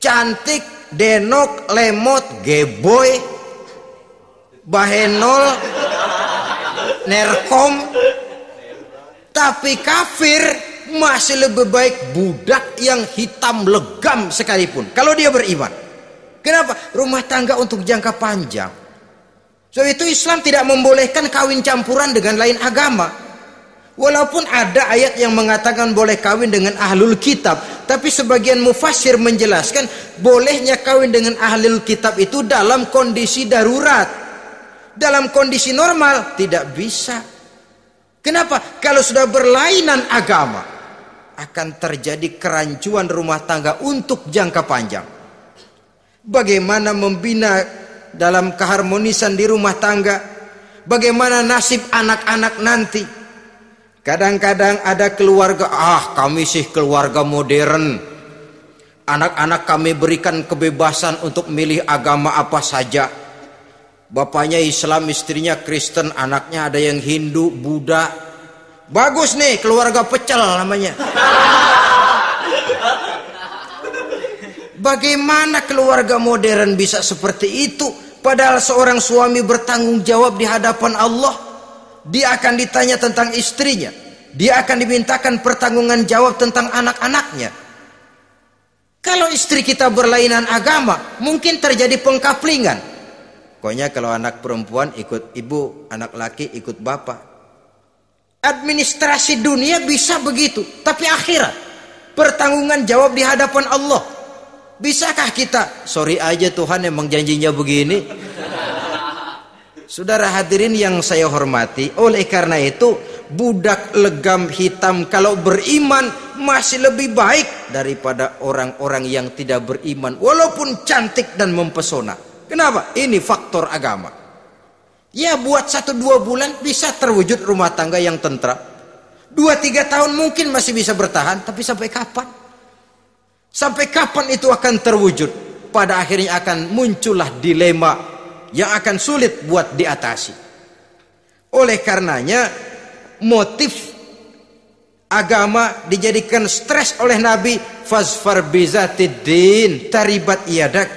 Cantik, denok, lemot, geboy, bahenol, nerkom. Tapi kafir masih lebih baik budak yang hitam legam sekalipun. Kalau dia beriman. Kenapa? Rumah tangga untuk jangka panjang. So itu Islam tidak membolehkan kawin campuran dengan lain agama. Walaupun ada ayat yang mengatakan boleh kawin dengan ahlul kitab, tapi sebagian mufasir menjelaskan bolehnya kawin dengan ahlul kitab itu dalam kondisi darurat. Dalam kondisi normal tidak bisa. Kenapa? Kalau sudah berlainan agama akan terjadi kerancuan rumah tangga untuk jangka panjang. Bagaimana membina dalam keharmonisan di rumah tangga? Bagaimana nasib anak-anak nanti? Kadang-kadang ada keluarga, ah kami sih keluarga modern. Anak-anak kami berikan kebebasan untuk milih agama apa saja. Bapaknya Islam, istrinya Kristen, anaknya ada yang Hindu, Buddha. Bagus nih keluarga pecel namanya. Bagaimana keluarga modern bisa seperti itu? Padahal seorang suami bertanggung jawab di hadapan Allah dia akan ditanya tentang istrinya, dia akan dimintakan pertanggungan jawab tentang anak-anaknya. Kalau istri kita berlainan agama, mungkin terjadi pengkaplingan. Pokoknya kalau anak perempuan ikut ibu, anak laki ikut bapak. Administrasi dunia bisa begitu, tapi akhirat pertanggungan jawab di hadapan Allah. Bisakah kita? Sorry aja Tuhan emang janjinya begini. Saudara hadirin yang saya hormati, oleh karena itu budak legam hitam kalau beriman masih lebih baik daripada orang-orang yang tidak beriman walaupun cantik dan mempesona. Kenapa? Ini faktor agama. Ya buat satu dua bulan bisa terwujud rumah tangga yang tentram. Dua tiga tahun mungkin masih bisa bertahan, tapi sampai kapan? Sampai kapan itu akan terwujud? Pada akhirnya akan muncullah dilema yang akan sulit buat diatasi. Oleh karenanya motif agama dijadikan stres oleh Nabi fazfar bizatiddin taribat iadak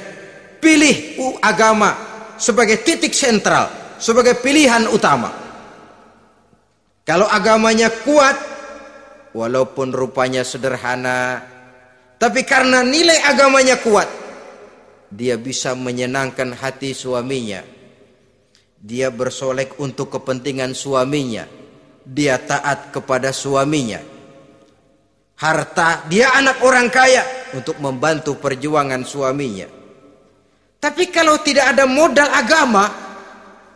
pilih agama sebagai titik sentral sebagai pilihan utama kalau agamanya kuat walaupun rupanya sederhana tapi karena nilai agamanya kuat dia bisa menyenangkan hati suaminya. Dia bersolek untuk kepentingan suaminya. Dia taat kepada suaminya. Harta, dia anak orang kaya untuk membantu perjuangan suaminya. Tapi kalau tidak ada modal agama,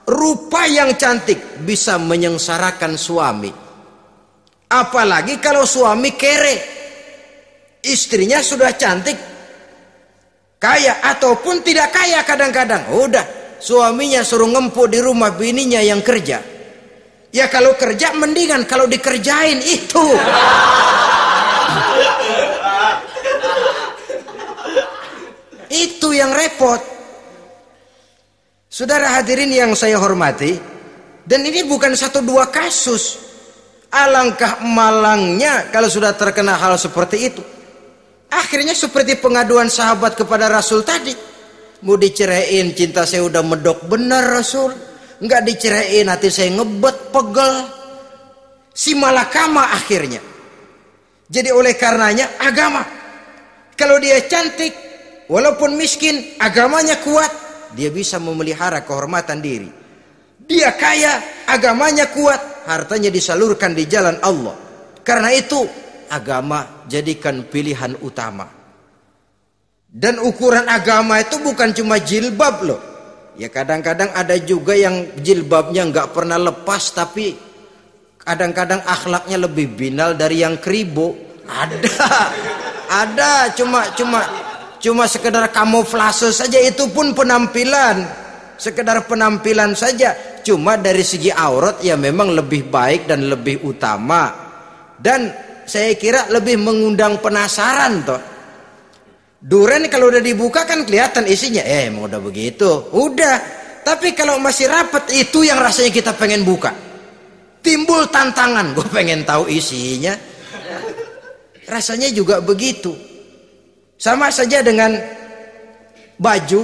rupa yang cantik bisa menyengsarakan suami. Apalagi kalau suami kere. Istrinya sudah cantik, Kaya ataupun tidak kaya kadang-kadang. Udah, suaminya suruh ngempu di rumah bininya yang kerja. Ya kalau kerja mendingan kalau dikerjain itu. itu yang repot. Saudara hadirin yang saya hormati, dan ini bukan satu dua kasus. Alangkah malangnya kalau sudah terkena hal seperti itu. Akhirnya seperti pengaduan sahabat kepada Rasul tadi. Mau diceraiin cinta saya udah medok benar Rasul. Enggak diceraiin hati saya ngebet pegel. Si malakama akhirnya. Jadi oleh karenanya agama. Kalau dia cantik walaupun miskin agamanya kuat. Dia bisa memelihara kehormatan diri. Dia kaya agamanya kuat. Hartanya disalurkan di jalan Allah. Karena itu agama jadikan pilihan utama. Dan ukuran agama itu bukan cuma jilbab loh. Ya kadang-kadang ada juga yang jilbabnya nggak pernah lepas tapi kadang-kadang akhlaknya lebih binal dari yang kribo. Ada. Ada cuma cuma cuma sekedar kamuflase saja itu pun penampilan. Sekedar penampilan saja. Cuma dari segi aurat ya memang lebih baik dan lebih utama. Dan saya kira lebih mengundang penasaran toh. Duren kalau udah dibuka kan kelihatan isinya. Eh, mau udah begitu. Udah. Tapi kalau masih rapat itu yang rasanya kita pengen buka. Timbul tantangan, gue pengen tahu isinya. Rasanya juga begitu. Sama saja dengan baju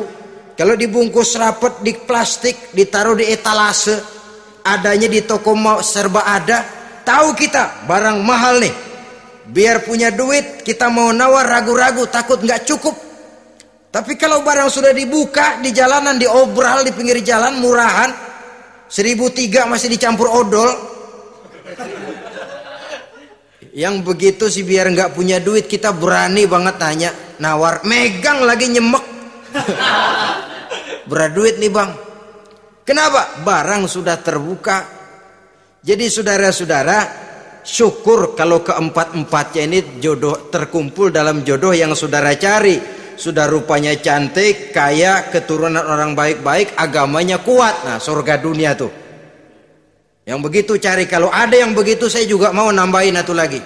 kalau dibungkus rapat di plastik, ditaruh di etalase, adanya di toko mau serba ada, tahu kita barang mahal nih biar punya duit kita mau nawar ragu-ragu takut nggak cukup tapi kalau barang sudah dibuka di jalanan di obral di pinggir jalan murahan seribu tiga masih dicampur odol yang begitu sih biar nggak punya duit kita berani banget tanya nawar megang lagi nyemek Berat duit nih bang kenapa barang sudah terbuka jadi saudara-saudara syukur kalau keempat-empatnya ini jodoh terkumpul dalam jodoh yang saudara cari sudah rupanya cantik kaya keturunan orang baik-baik agamanya kuat nah surga dunia tuh yang begitu cari kalau ada yang begitu saya juga mau nambahin satu lagi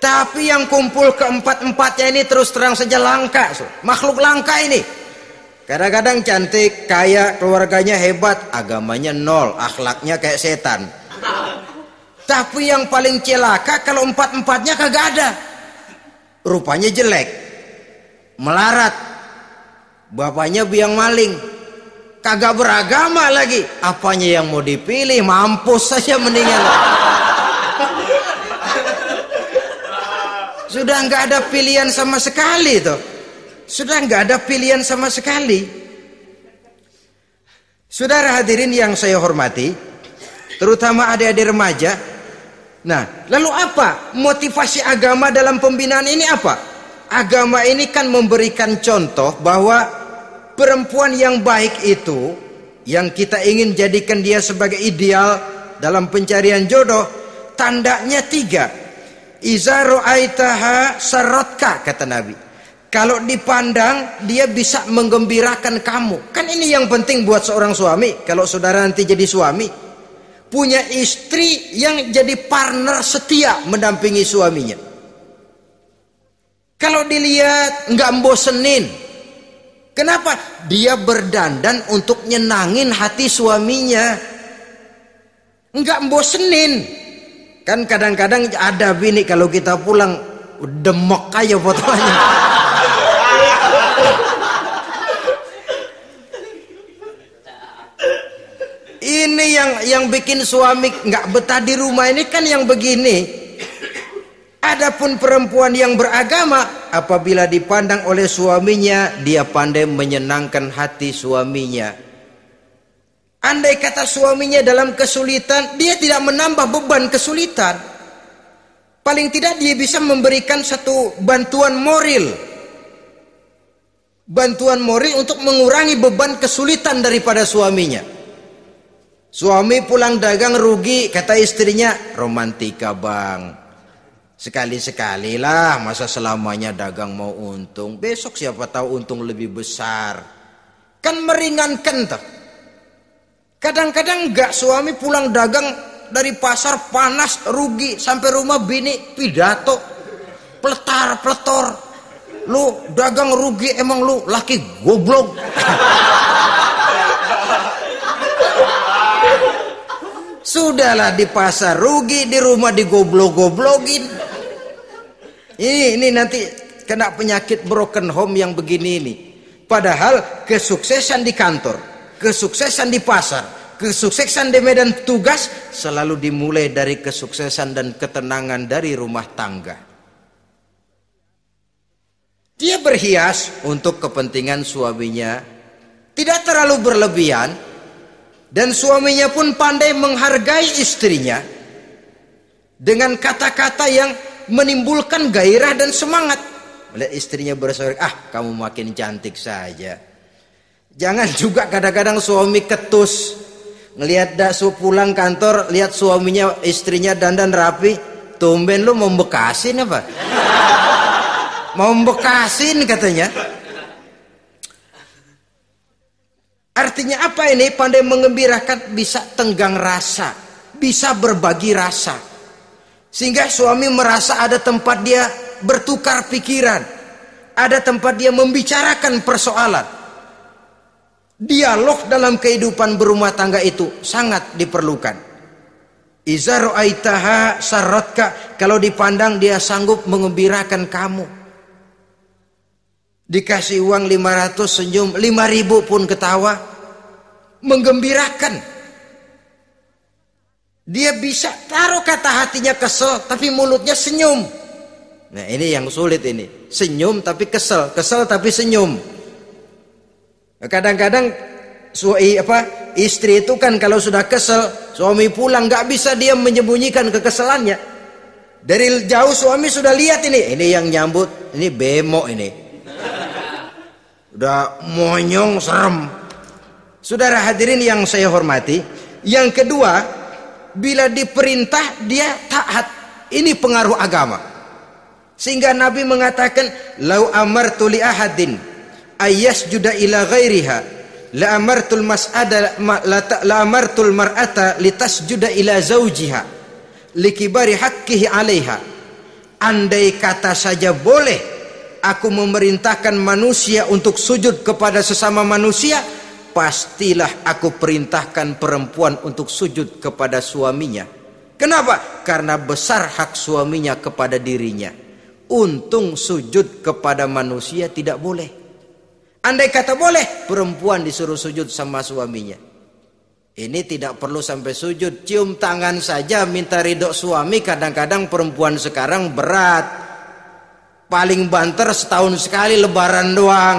tapi yang kumpul keempat-empatnya ini terus terang saja langka so. makhluk langka ini Kadang-kadang cantik, kaya, keluarganya hebat, agamanya nol, akhlaknya kayak setan. Tapi yang paling celaka kalau empat-empatnya kagak ada. Rupanya jelek. Melarat. Bapaknya biang maling. Kagak beragama lagi. Apanya yang mau dipilih? Mampus saja mendingan. Sudah nggak ada pilihan sama sekali tuh sudah nggak ada pilihan sama sekali. Saudara hadirin yang saya hormati, terutama adik-adik remaja. Nah, lalu apa motivasi agama dalam pembinaan ini apa? Agama ini kan memberikan contoh bahwa perempuan yang baik itu yang kita ingin jadikan dia sebagai ideal dalam pencarian jodoh tandanya tiga izaru aitaha sarotka kata Nabi kalau dipandang dia bisa menggembirakan kamu. Kan ini yang penting buat seorang suami. Kalau saudara nanti jadi suami, punya istri yang jadi partner setia mendampingi suaminya. Kalau dilihat nggak bosenin. Kenapa? Dia berdandan untuk nyenangin hati suaminya. Nggak bosenin. Kan kadang-kadang ada bini kalau kita pulang demok aja fotonya. ini yang yang bikin suami nggak betah di rumah ini kan yang begini. Adapun perempuan yang beragama apabila dipandang oleh suaminya dia pandai menyenangkan hati suaminya. Andai kata suaminya dalam kesulitan, dia tidak menambah beban kesulitan. Paling tidak dia bisa memberikan satu bantuan moral. Bantuan moral untuk mengurangi beban kesulitan daripada suaminya. Suami pulang dagang rugi, kata istrinya, romantika bang. Sekali-sekali lah, masa selamanya dagang mau untung. Besok siapa tahu untung lebih besar. Kan meringankan tuh. Kadang-kadang enggak suami pulang dagang dari pasar panas rugi sampai rumah bini pidato Pletar, pletor. lu dagang rugi emang lu laki goblok Sudahlah di pasar rugi, di rumah digoblok-goblokin. Ini, ini nanti kena penyakit broken home yang begini ini. Padahal kesuksesan di kantor, kesuksesan di pasar, kesuksesan di medan tugas selalu dimulai dari kesuksesan dan ketenangan dari rumah tangga. Dia berhias untuk kepentingan suaminya, tidak terlalu berlebihan, dan suaminya pun pandai menghargai istrinya dengan kata-kata yang menimbulkan gairah dan semangat. Melihat istrinya bersorak, ah kamu makin cantik saja. Jangan juga kadang-kadang suami ketus. Ngelihat dasu pulang kantor, lihat suaminya, istrinya dandan rapi. Tumben lu membekasin apa? membekasin katanya. Artinya apa ini? Pandai mengembirakan bisa tenggang rasa, bisa berbagi rasa. Sehingga suami merasa ada tempat dia bertukar pikiran, ada tempat dia membicarakan persoalan. Dialog dalam kehidupan berumah tangga itu sangat diperlukan. Izaru aitaha sarotka kalau dipandang dia sanggup mengembirakan kamu. Dikasih uang 500 senyum, 5000 pun ketawa, menggembirakan. Dia bisa taruh kata hatinya kesel tapi mulutnya senyum. Nah, ini yang sulit ini. Senyum tapi kesel, kesel tapi senyum. Kadang-kadang suami apa istri itu kan kalau sudah kesel suami pulang nggak bisa dia menyembunyikan kekesalannya. dari jauh suami sudah lihat ini ini yang nyambut ini bemo ini udah monyong serem Saudara hadirin yang saya hormati, yang kedua, bila diperintah dia taat. Ini pengaruh agama. Sehingga Nabi mengatakan, "Lau amartu li ahadin juda ila ghairiha la amartul mas'ada la amartul mar'ata litasjuda ila zaujiha likibari haqqihi 'alaiha." Andai kata saja boleh aku memerintahkan manusia untuk sujud kepada sesama manusia, pastilah aku perintahkan perempuan untuk sujud kepada suaminya. Kenapa? Karena besar hak suaminya kepada dirinya. Untung sujud kepada manusia tidak boleh. Andai kata boleh, perempuan disuruh sujud sama suaminya. Ini tidak perlu sampai sujud, cium tangan saja minta ridho suami. Kadang-kadang perempuan sekarang berat. Paling banter setahun sekali lebaran doang.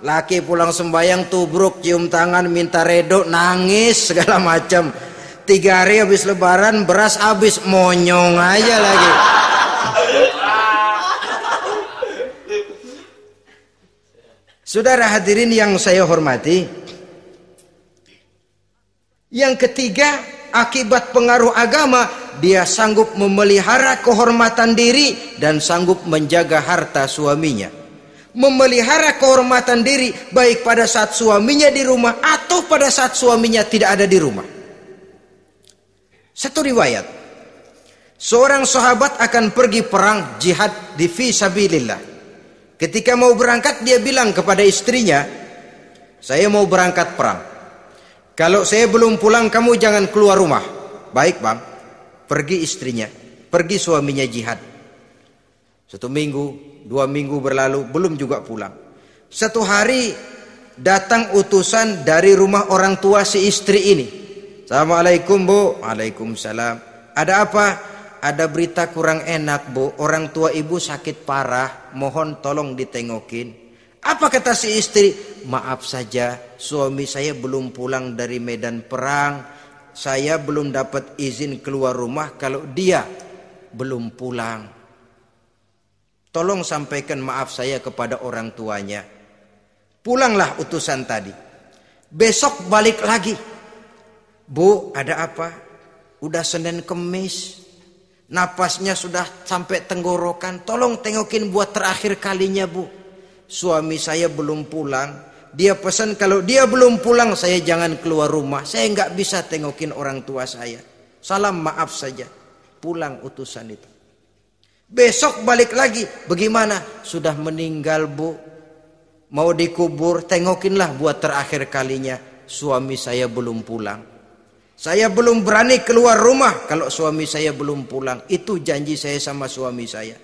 Laki pulang sembayang tubruk, cium tangan, minta redo, nangis segala macam. Tiga hari habis lebaran beras habis monyong aja lagi. Saudara hadirin yang saya hormati, yang ketiga akibat pengaruh agama dia sanggup memelihara kehormatan diri dan sanggup menjaga harta suaminya memelihara kehormatan diri baik pada saat suaminya di rumah atau pada saat suaminya tidak ada di rumah. Satu riwayat, seorang sahabat akan pergi perang jihad di fi fisabilillah. Ketika mau berangkat dia bilang kepada istrinya, "Saya mau berangkat perang. Kalau saya belum pulang kamu jangan keluar rumah." Baik, Bang. Pergi istrinya, pergi suaminya jihad. Satu minggu, dua minggu berlalu belum juga pulang. Satu hari datang utusan dari rumah orang tua si istri ini. Assalamualaikum bu, waalaikumsalam. Ada apa? Ada berita kurang enak bu, orang tua ibu sakit parah, mohon tolong ditengokin. Apa kata si istri? Maaf saja, suami saya belum pulang dari medan perang. Saya belum dapat izin keluar rumah kalau dia belum pulang. Tolong sampaikan maaf saya kepada orang tuanya. Pulanglah utusan tadi. Besok balik lagi. Bu, ada apa? Udah Senin Kemis. Napasnya sudah sampai tenggorokan. Tolong tengokin buat terakhir kalinya, Bu. Suami saya belum pulang. Dia pesan kalau dia belum pulang saya jangan keluar rumah. Saya nggak bisa tengokin orang tua saya. Salam maaf saja. Pulang utusan itu. Besok balik lagi. Bagaimana? Sudah meninggal bu. Mau dikubur, tengokinlah buat terakhir kalinya. Suami saya belum pulang. Saya belum berani keluar rumah kalau suami saya belum pulang. Itu janji saya sama suami saya.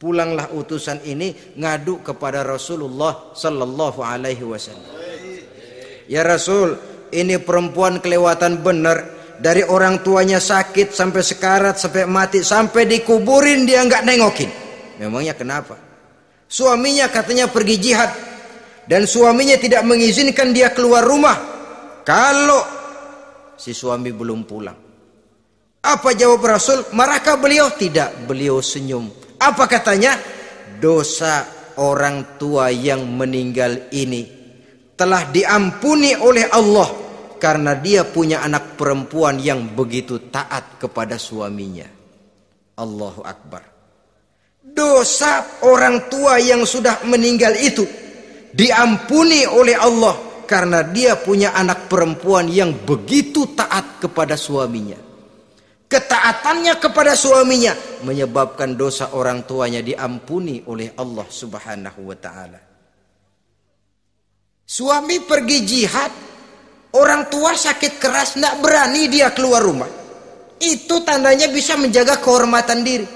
Pulanglah utusan ini ngadu kepada Rasulullah sallallahu alaihi wasallam. Ya Rasul, ini perempuan kelewatan benar dari orang tuanya sakit sampai sekarat sampai mati sampai dikuburin dia nggak nengokin memangnya kenapa suaminya katanya pergi jihad dan suaminya tidak mengizinkan dia keluar rumah kalau si suami belum pulang apa jawab Rasul marahkah beliau tidak beliau senyum apa katanya dosa orang tua yang meninggal ini telah diampuni oleh Allah karena dia punya anak perempuan yang begitu taat kepada suaminya. Allahu Akbar. Dosa orang tua yang sudah meninggal itu diampuni oleh Allah karena dia punya anak perempuan yang begitu taat kepada suaminya. Ketaatannya kepada suaminya menyebabkan dosa orang tuanya diampuni oleh Allah Subhanahu wa taala. Suami pergi jihad Orang tua sakit keras tidak berani dia keluar rumah. Itu tandanya bisa menjaga kehormatan diri.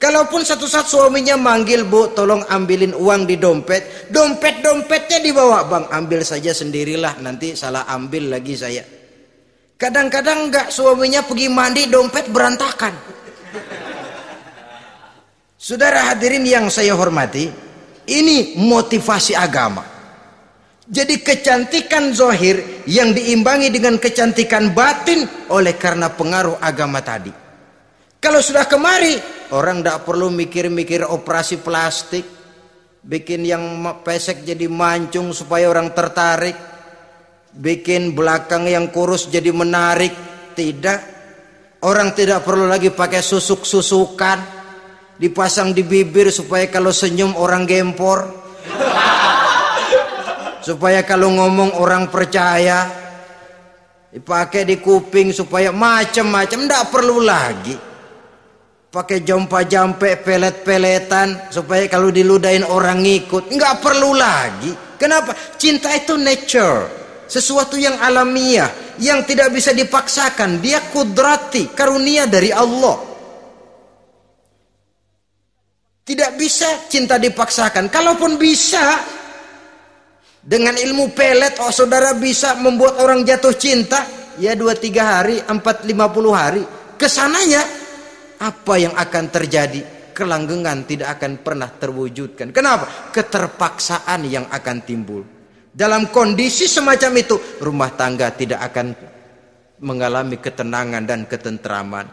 Kalaupun satu saat suaminya manggil bu tolong ambilin uang di dompet. Dompet-dompetnya dibawa bang ambil saja sendirilah nanti salah ambil lagi saya. Kadang-kadang enggak suaminya pergi mandi dompet berantakan. Saudara hadirin yang saya hormati, ini motivasi agama. Jadi kecantikan zohir yang diimbangi dengan kecantikan batin oleh karena pengaruh agama tadi. Kalau sudah kemari, orang tidak perlu mikir-mikir operasi plastik. Bikin yang pesek jadi mancung supaya orang tertarik. Bikin belakang yang kurus jadi menarik. Tidak. Orang tidak perlu lagi pakai susuk-susukan. Dipasang di bibir supaya kalau senyum orang gempor supaya kalau ngomong orang percaya dipakai di kuping supaya macam-macam tidak perlu lagi pakai jompa jampe pelet peletan supaya kalau diludain orang ngikut nggak perlu lagi kenapa cinta itu nature sesuatu yang alamiah yang tidak bisa dipaksakan dia kudrati karunia dari Allah tidak bisa cinta dipaksakan. Kalaupun bisa, dengan ilmu pelet, oh saudara bisa membuat orang jatuh cinta. Ya dua tiga hari, empat lima puluh hari. Kesananya, apa yang akan terjadi? Kelanggengan tidak akan pernah terwujudkan. Kenapa? Keterpaksaan yang akan timbul. Dalam kondisi semacam itu, rumah tangga tidak akan mengalami ketenangan dan ketenteraman.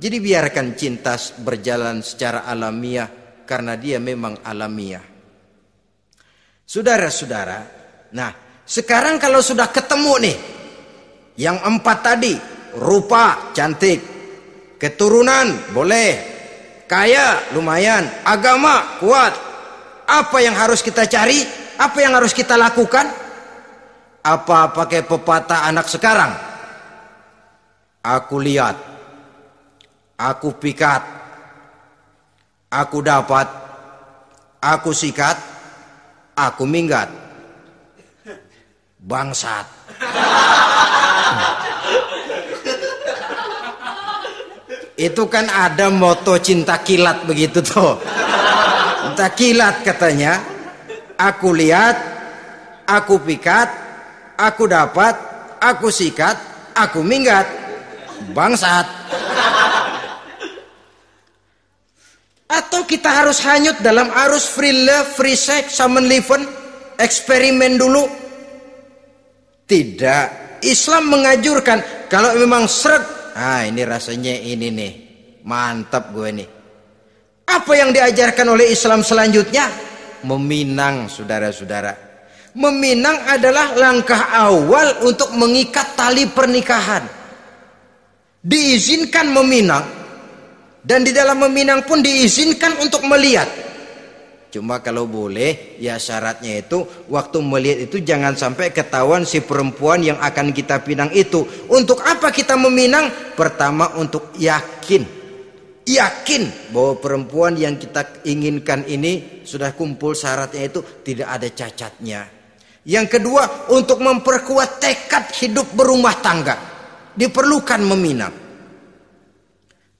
Jadi biarkan cinta berjalan secara alamiah karena dia memang alamiah. Saudara-saudara, nah sekarang kalau sudah ketemu nih, yang empat tadi, rupa cantik, keturunan boleh, kaya lumayan, agama kuat. Apa yang harus kita cari? Apa yang harus kita lakukan? Apa pakai pepatah anak sekarang? Aku lihat, aku pikat, aku dapat, aku sikat, aku minggat bangsat itu kan ada moto cinta kilat begitu tuh cinta kilat katanya aku lihat aku pikat aku dapat aku sikat aku minggat bangsat Atau kita harus hanyut dalam arus free love, free sex, summon live eksperimen dulu? Tidak. Islam mengajurkan kalau memang seret, ah ini rasanya ini nih. Mantap gue nih. Apa yang diajarkan oleh Islam selanjutnya? Meminang saudara-saudara. Meminang adalah langkah awal untuk mengikat tali pernikahan. Diizinkan meminang dan di dalam meminang pun diizinkan untuk melihat. Cuma kalau boleh, ya syaratnya itu waktu melihat itu jangan sampai ketahuan si perempuan yang akan kita pinang itu. Untuk apa kita meminang? Pertama untuk yakin. Yakin bahwa perempuan yang kita inginkan ini sudah kumpul syaratnya itu tidak ada cacatnya. Yang kedua untuk memperkuat tekad hidup berumah tangga. Diperlukan meminang.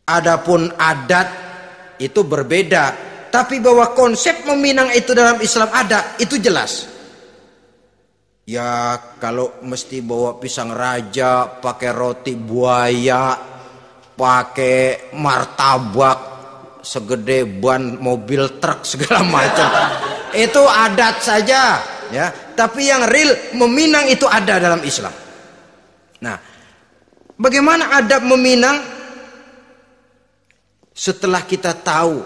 Adapun adat itu berbeda, tapi bahwa konsep meminang itu dalam Islam ada, itu jelas. Ya kalau mesti bawa pisang raja, pakai roti buaya, pakai martabak, segede ban mobil truk segala macam. itu adat saja, ya. Tapi yang real meminang itu ada dalam Islam. Nah, bagaimana adab meminang setelah kita tahu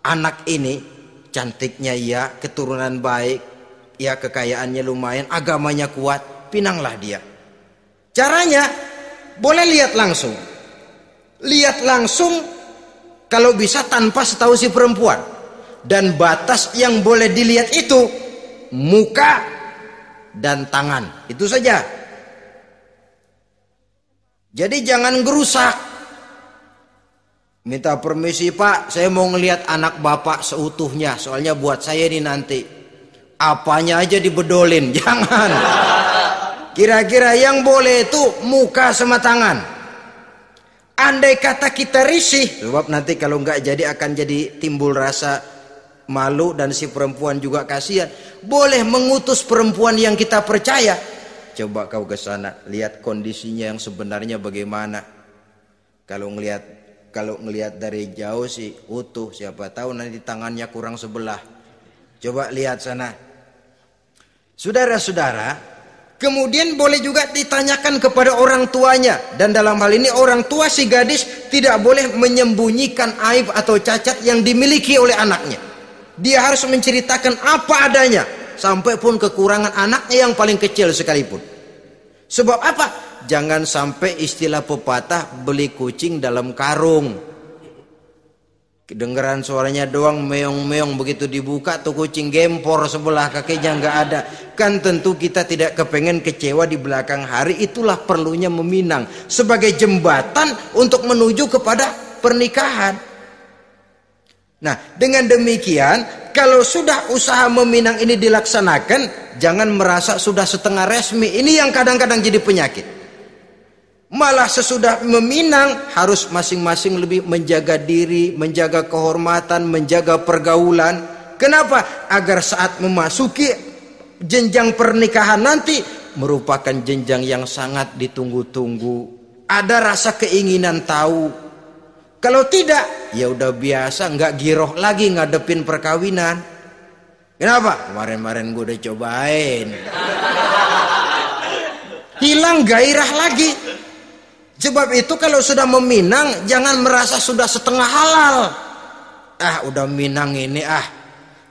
anak ini cantiknya ya keturunan baik, ya kekayaannya lumayan, agamanya kuat, pinanglah dia. Caranya boleh lihat langsung. Lihat langsung kalau bisa tanpa setahu si perempuan. Dan batas yang boleh dilihat itu muka dan tangan. Itu saja. Jadi jangan gerusak Minta permisi pak, saya mau ngelihat anak bapak seutuhnya. Soalnya buat saya ini nanti. Apanya aja dibedolin, jangan. Kira-kira yang boleh itu muka sama tangan. Andai kata kita risih, sebab nanti kalau nggak jadi akan jadi timbul rasa malu dan si perempuan juga kasihan. Boleh mengutus perempuan yang kita percaya, coba kau ke sana lihat kondisinya yang sebenarnya bagaimana kalau ngelihat kalau ngelihat dari jauh sih utuh siapa tahu nanti tangannya kurang sebelah coba lihat sana saudara-saudara kemudian boleh juga ditanyakan kepada orang tuanya dan dalam hal ini orang tua si gadis tidak boleh menyembunyikan aib atau cacat yang dimiliki oleh anaknya dia harus menceritakan apa adanya sampai pun kekurangan anaknya yang paling kecil sekalipun Sebab apa? Jangan sampai istilah pepatah beli kucing dalam karung. Kedengeran suaranya doang meong-meong begitu dibuka tuh kucing gempor sebelah kakinya nggak ada. Kan tentu kita tidak kepengen kecewa di belakang hari itulah perlunya meminang sebagai jembatan untuk menuju kepada pernikahan. Nah, dengan demikian kalau sudah usaha meminang ini dilaksanakan, jangan merasa sudah setengah resmi. Ini yang kadang-kadang jadi penyakit. Malah sesudah meminang harus masing-masing lebih menjaga diri, menjaga kehormatan, menjaga pergaulan. Kenapa? Agar saat memasuki jenjang pernikahan nanti merupakan jenjang yang sangat ditunggu-tunggu. Ada rasa keinginan tahu, kalau tidak, ya udah biasa, nggak giroh lagi ngadepin perkawinan. Kenapa? Kemarin-kemarin gue udah cobain. Hilang gairah lagi. Sebab itu kalau sudah meminang, jangan merasa sudah setengah halal. Ah, udah minang ini ah.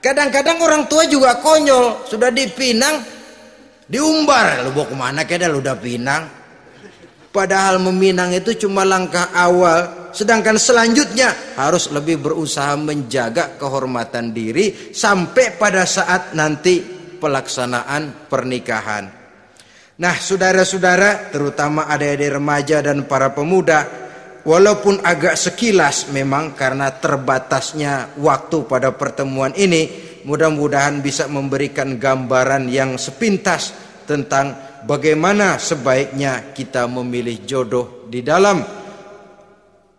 Kadang-kadang orang tua juga konyol, sudah dipinang, diumbar. Lu mau kemana kayaknya lu udah pinang. Padahal meminang itu cuma langkah awal Sedangkan selanjutnya harus lebih berusaha menjaga kehormatan diri sampai pada saat nanti pelaksanaan pernikahan. Nah, saudara-saudara, terutama adik-adik remaja dan para pemuda, walaupun agak sekilas memang karena terbatasnya waktu pada pertemuan ini, mudah-mudahan bisa memberikan gambaran yang sepintas tentang bagaimana sebaiknya kita memilih jodoh di dalam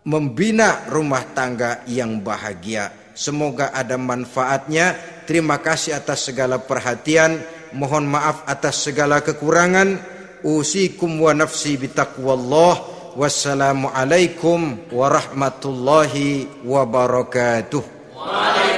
membina rumah tangga yang bahagia. Semoga ada manfaatnya. Terima kasih atas segala perhatian. Mohon maaf atas segala kekurangan. Usikum wa nafsi bitaqwallah. Wassalamualaikum warahmatullahi wabarakatuh. Waalaikumsalam.